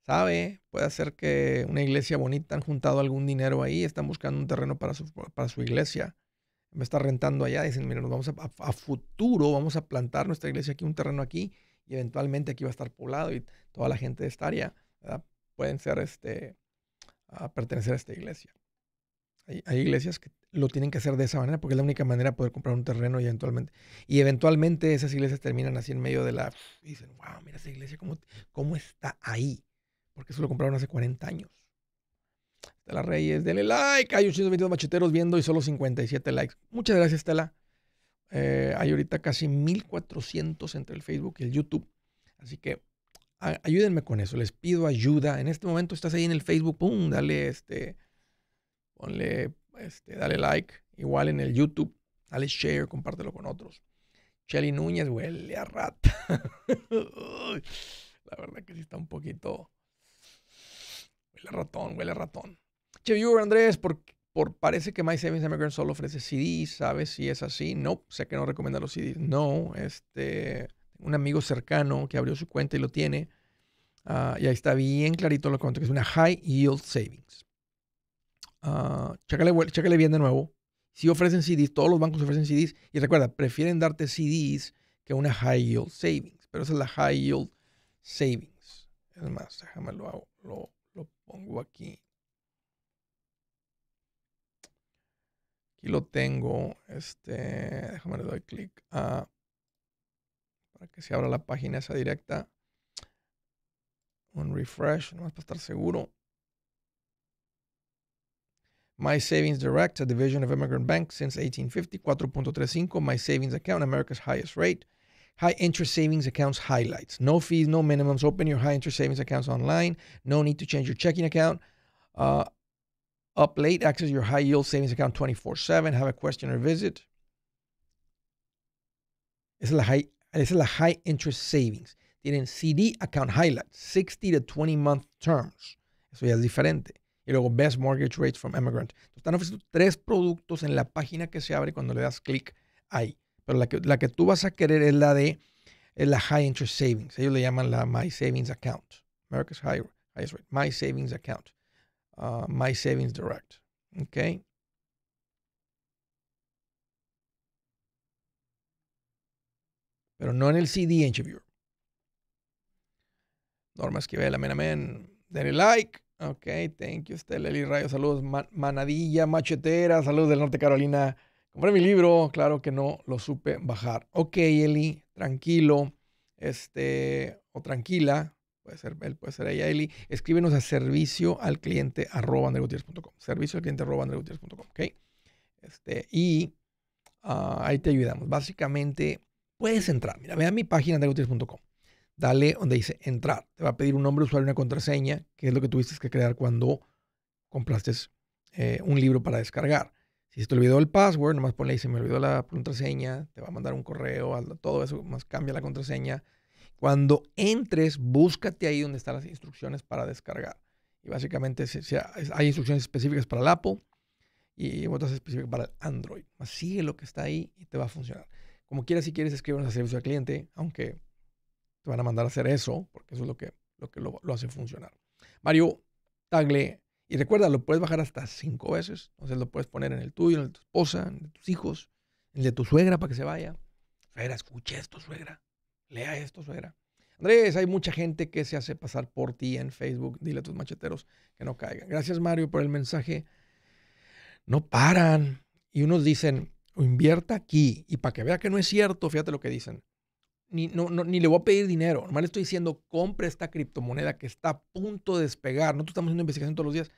¿Sabe? Puede ser que una iglesia bonita han juntado algún dinero ahí, están buscando un terreno para su, para su iglesia. Me está rentando allá, dicen, mira, vamos a, futuro, vamos a plantar nuestra iglesia aquí, un terreno aquí, y eventualmente aquí va a estar poblado y toda la gente de esta área, Pueden ser este, a pertenecer a esta iglesia. Hay, iglesias que lo tienen que hacer de esa manera porque es la única manera de poder comprar un terreno y eventualmente. Y eventualmente esas iglesias terminan así en medio de la. dicen, wow, mira esa iglesia, ¿cómo, cómo está ahí? Porque eso lo compraron hace 40 años. Estela Reyes, denle like. Hay 822 macheteros viendo y solo 57 likes. Muchas gracias, Estela. Eh, hay ahorita casi 1400 entre el Facebook y el YouTube. Así que ayúdenme con eso, les pido ayuda. En este momento estás ahí en el Facebook, pum, dale este, ponle, este, dale like. Igual en el YouTube, dale share, compártelo con otros. Shelly Núñez huele a rata. (laughs) La verdad que sí está un poquito. Huele a ratón, huele a ratón. Che, Andrés, por, por, parece que My Savings solo ofrece CDs, ¿sabes si es así? No, sé que no recomienda los CDs. No, este un amigo cercano que abrió su cuenta y lo tiene. Ah, y ahí está bien clarito lo cuento, que es una High Yield Savings. Uh, chécale, bien de nuevo. Si ofrecen CDs, todos los bancos ofrecen CDs. Y recuerda, prefieren darte CDs que una High Yield Savings. Pero esa es la High Yield Savings. Es más, déjame lo, lo, pongo aquí. Aquí lo tengo. Este, déjame le doy clic a para que se abra la página esa directa. Un refresh, para estar seguro. My Savings Direct, a division of Immigrant Bank since 1850, 4.35. My Savings Account, America's highest rate. High interest savings accounts highlights. No fees, no minimums. Open your high interest savings accounts online. No need to change your checking account. Uh, up late, access your high yield savings account 24 7. Have a question or visit. es la high esa es la High Interest Savings. Tienen CD Account Highlight, 60 to 20 month terms. Eso ya es diferente. Y luego Best Mortgage Rates from Emigrant. Están ofreciendo tres productos en la página que se abre cuando le das clic ahí. Pero la que, tú vas a querer es la de la High Interest Savings. Ellos le llaman la My Savings Account. America's High, Highest Rate. My Savings Account. Uh, My Savings Direct. Okay. pero no en el CD interview. Norma Esquivel, amén, amén. Denle like. Ok, thank you, Stella Eli Rayo. Saludos, Manadilla, Machetera. Saludos del Norte Carolina. Compré mi libro, claro que no lo supe bajar. Ok, Eli, tranquilo. Este, o tranquila, puede ser él, puede ser ella, Eli. Escríbenos a servicio al cliente arroba Servicio al cliente Ok. Este, y ah, ahí te ayudamos. Básicamente, puedes entrar. Mira, ve a mi página andreagutierrez.com. Dale donde dice entrar. Te va a pedir un nombre usuario y una contraseña, que es lo que tuviste que crear cuando compraste eh, un libro para descargar. Si se te olvidó el password, nomás ponle ahí, se me olvidó la contraseña, te va a mandar un correo, todo eso, más cambia la contraseña. Cuando entres, búscate ahí donde están las instrucciones para descargar. Y básicamente hay instrucciones específicas para el Apple y otras específicas para el Android. Más sigue lo que está ahí y te va a funcionar. Como quieras, si quieres, escribe a servicio al cliente, aunque te van a mandar a hacer eso, porque eso es lo que lo, que lo, hace funcionar. Mario Tagle, y recuerda, lo puedes bajar hasta cinco veces. Entonces lo puedes poner en el tuyo, en el de tu esposa, en el de tus hijos, en el de tu suegra para que se vaya. Suegra, escucha esto, suegra. Lea esto, suegra. Andrés, hay mucha gente que se hace pasar por ti en Facebook. Dile a tus macheteros que no caigan. Gracias, Mario, por el mensaje. No paran. Y unos dicen, invierta aquí. Y para que vea que no es cierto, fíjate lo que dicen. Ni, no, ni le voy a pedir dinero. Normal estoy diciendo, compre esta criptomoneda que está a punto de despegar. No tú estamos haciendo investigación todos los días.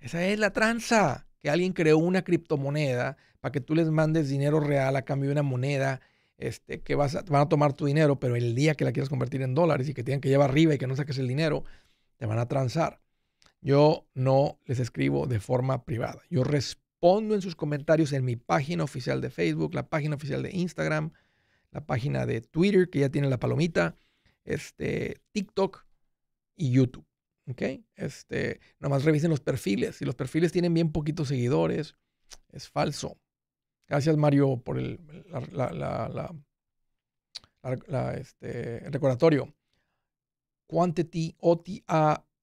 Esa es la tranza. Que alguien creó una criptomoneda para que tú les mandes dinero real a cambio de una moneda este, que vas van a tomar tu dinero, pero el día que la quieras convertir en dólares y que tienen que llevar arriba y que no saques el dinero, te van a transar. Yo no les escribo de forma privada. Yo respeto Pondo en sus comentarios en mi página oficial de Facebook, la página oficial de Instagram, la página de Twitter, que ya tiene la palomita, este, TikTok y YouTube. ¿Ok? Este, nomás revisen los perfiles. Si los perfiles tienen bien poquitos seguidores, es falso. Gracias, Mario, por el la, la, este, recordatorio. Quantity OTI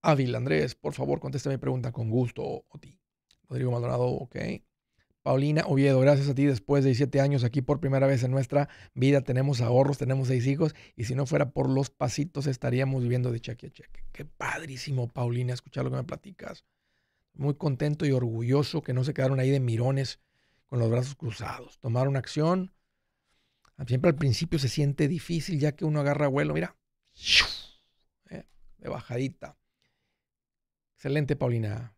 Ávila. Andrés, por favor, contesta mi pregunta con gusto, OTI. Rodrigo Maldonado, ok. Paulina Oviedo, gracias a ti. Después de 17 años aquí por primera vez en nuestra vida, tenemos ahorros, tenemos seis hijos. Y si no fuera por los pasitos, estaríamos viviendo de cheque a cheque. Qué padrísimo, Paulina, escuchar lo que me platicas. Muy contento y orgulloso que no se quedaron ahí de mirones con los brazos cruzados. Tomaron acción. Siempre al principio se siente difícil ya que uno agarra vuelo, mira, eh, de bajadita. Excelente, Paulina.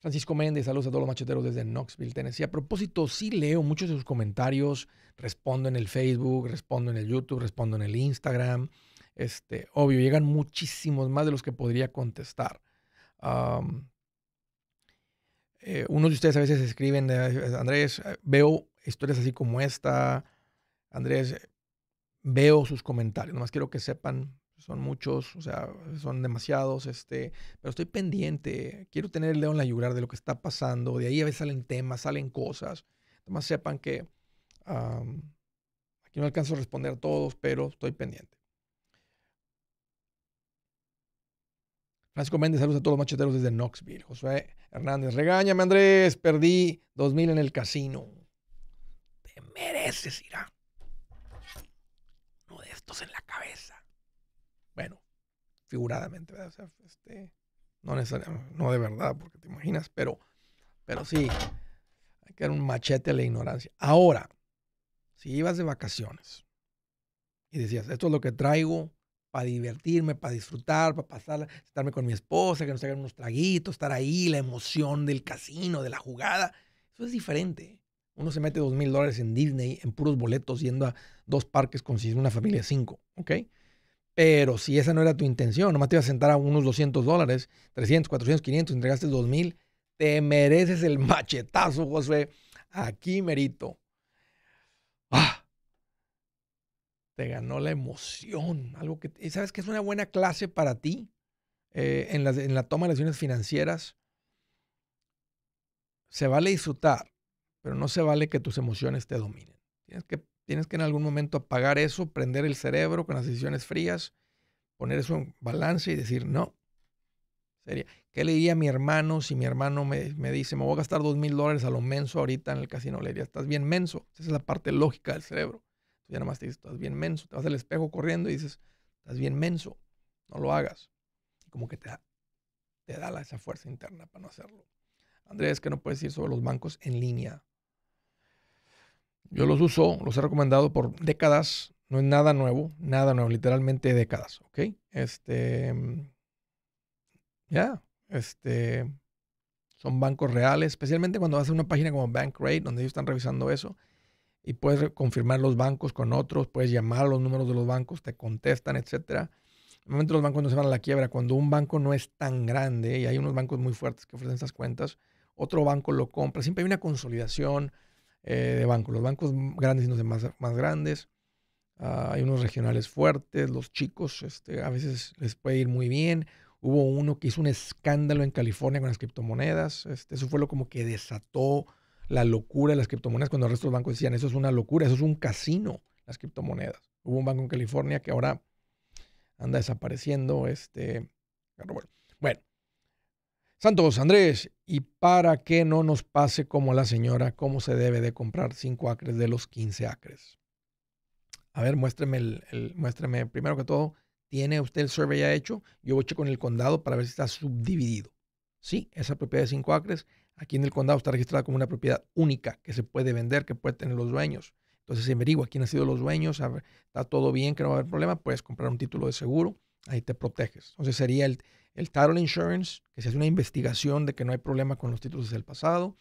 Francisco Méndez, saludos a todos los macheteros desde Knoxville, Tennessee. A propósito, sí leo muchos de sus comentarios, respondo en el Facebook, respondo en el YouTube, respondo en el Instagram. Este, obvio, llegan muchísimos más de los que podría contestar. Eh, unos de ustedes a veces escriben, eh, Andrés, eh, veo historias así como esta. Andrés, veo sus comentarios. Nomás quiero que sepan son muchos, o sea, son demasiados, este, pero estoy pendiente, quiero tener el dedo en la yugular de lo que está pasando, de ahí a veces salen temas, salen cosas, además sepan que aquí no alcanzo a responder a todos, pero estoy pendiente. Francisco Méndez, saludos a todos los macheteros desde Knoxville. José Hernández, regáñame Andrés, perdí 2000 en el casino. Te mereces, Irán. Uno de estos en la cabeza. Bueno, figuradamente, O sea, este, no no de verdad, porque te imaginas, pero, pero sí, hay que dar un machete a la ignorancia. Ahora, si ibas de vacaciones y decías, esto es lo que traigo para divertirme, para disfrutar, para pasar, estarme con mi esposa, que nos hagan unos traguitos, estar ahí, la emoción del casino, de la jugada, eso es diferente. Uno se mete dos mil dólares en Disney en puros boletos yendo a dos parques con una familia de cinco, ¿ok? Pero si esa no era tu intención, nomás te ibas a sentar a unos 200 dólares, 300, 400, 500, entregaste 2000, te mereces el (laughs) machetazo, José. Aquí merito. Ah. Te ganó la emoción. Algo que, ¿Sabes que es una buena clase para ti eh, en, la, en la toma de decisiones financieras? Se vale disfrutar, pero no se vale que tus emociones te dominen. Tienes que Tienes que en algún momento apagar eso, prender el cerebro con las decisiones frías, poner eso en balance y decir, no. Sería, ¿qué le diría a mi hermano si mi hermano me, dice, me voy a gastar dos mil dólares a lo menso ahorita en el casino? Le diría, estás bien menso. Esa es la parte lógica del cerebro. Tú ya nada más te dices, estás bien menso. Te vas al espejo corriendo y dices, estás bien menso. No lo hagas. Y como que te da, te da esa fuerza interna para no hacerlo. Andrés, que no puedes ir sobre los bancos en línea. Yo los uso, los he recomendado por décadas. No es nada nuevo, nada nuevo, literalmente décadas, ¿ok? Este, mm, ya, este, son bancos reales, especialmente cuando vas a una página como Bankrate, donde ellos están revisando eso y puedes confirmar los bancos con otros, puedes llamar los números de los bancos, te contestan, etcétera. Normalmente los bancos no se van a la quiebra. Cuando un banco no es tan grande y hay unos bancos muy fuertes que ofrecen esas cuentas, otro banco lo compra. Siempre hay una consolidación, eh, de bancos. Los bancos grandes y los demás más grandes. Ah, hay unos regionales fuertes, los chicos este, a veces les puede ir muy bien. Hubo uno que hizo un escándalo en California con las criptomonedas. Este, eso fue lo como que desató la locura de las criptomonedas cuando el resto de los bancos decían, eso es una locura, eso es un casino, las criptomonedas. Hubo un banco en California que ahora anda desapareciendo. Este, bueno, Santos Andrés, y para que no nos pase como la señora, cómo se debe de comprar 5 acres de los 15 acres. A ver, muéstreme, el, primero que todo, ¿tiene usted el survey ya hecho? Yo voy con el condado para ver si está subdividido. Sí, esa propiedad de 5 acres aquí en el condado está registrada como una propiedad única que se puede vender, que puede tener los dueños. Entonces se averigua quién ha sido los dueños, está todo bien, que no va a haber problema, puedes comprar un título de seguro, ahí te proteges. Entonces sería el, el Title Insurance, que se hace una investigación de que no hay problema con los títulos del pasado,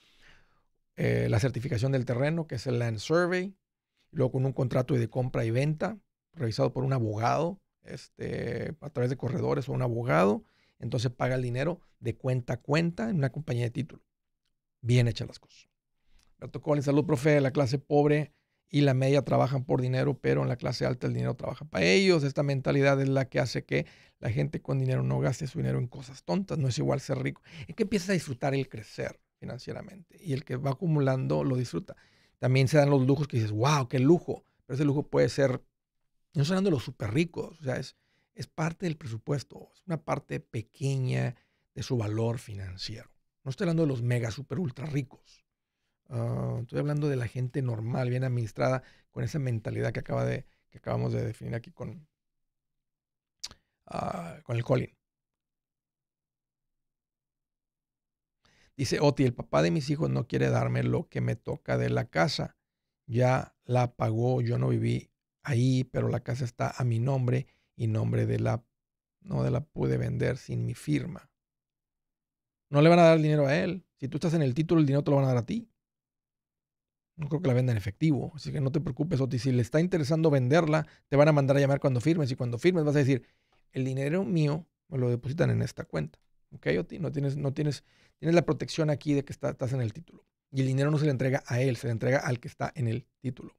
eh, la certificación del terreno, que es el Land Survey, luego con un contrato de compra y venta, revisado por un abogado, este, a través de corredores o un abogado, entonces paga el dinero de cuenta a cuenta en una compañía de títulos. Bien hechas las cosas. Me tocó salud, profe, de la clase pobre y la media trabajan por dinero, pero en la clase alta el dinero trabaja para ellos. Esta mentalidad es la que hace que la gente con dinero no gaste su dinero en cosas tontas, no es igual ser rico. Es que empiezas a disfrutar el crecer financieramente y el que va acumulando lo disfruta. También se dan los lujos que dices, wow, qué lujo, pero ese lujo puede ser, no estoy hablando de los súper ricos, o sea, es, es parte del presupuesto, es una parte pequeña de su valor financiero. No estoy hablando de los mega, super, ultra ricos. Ah, estoy hablando de la gente normal, bien administrada, con esa mentalidad que, acaba de, que acabamos de definir aquí con, ah, con el Colin. Dice Oti, el papá de mis hijos no quiere darme lo que me toca de la casa. Ya la pagó, yo no viví ahí, pero la casa está a mi nombre y nombre de la no de la pude vender sin mi firma. No le van a dar dinero a él. Si tú estás en el título, el dinero te lo van a dar a ti. No creo que la venda en efectivo. Así que no te preocupes, Oti. Si le está interesando venderla, te van a mandar a llamar cuando firmes. Y cuando firmes vas a decir, el dinero mío me lo depositan en esta cuenta. ¿Ok, Oti? No tienes, no tienes, tienes la protección aquí de que estás en el título. Y el dinero no se le entrega a él, se le entrega al que está en el título.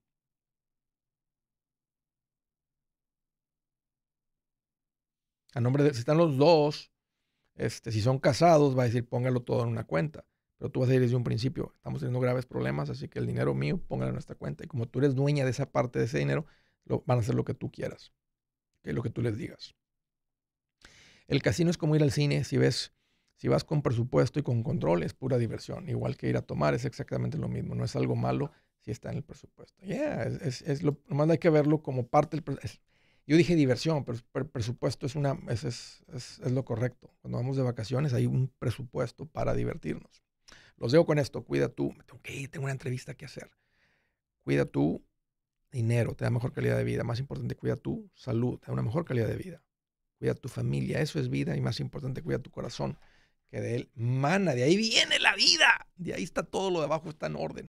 A nombre de, si están los dos, este, si son casados, va a decir póngalo todo en una cuenta. Pero tú vas a ir desde un principio, estamos teniendo graves problemas, así que el dinero mío, póngalo en nuestra cuenta. Y como tú eres dueña de esa parte de ese dinero, lo, van a hacer lo que tú quieras, lo que tú les digas. El casino es como ir al cine, si ves, si vas con presupuesto y con control, es pura diversión. Igual que ir a tomar, es exactamente lo mismo, no es algo malo si está en el presupuesto. Yeah, es, es, lo, más hay que verlo como parte del presupuesto. Yo dije diversión, pero el presupuesto es, una, es, es, es, lo correcto. Cuando vamos de vacaciones hay un presupuesto para divertirnos. Los dejo con esto. Cuida tú. Me tengo que ir, tengo una entrevista que hacer. Cuida tu dinero, te da mejor calidad de vida. Más importante, cuida tu salud, te da una mejor calidad de vida. Cuida tu familia, eso es vida. Y más importante, cuida tu corazón, que de él mana. De ahí viene la vida. De ahí está todo lo de abajo, está en orden.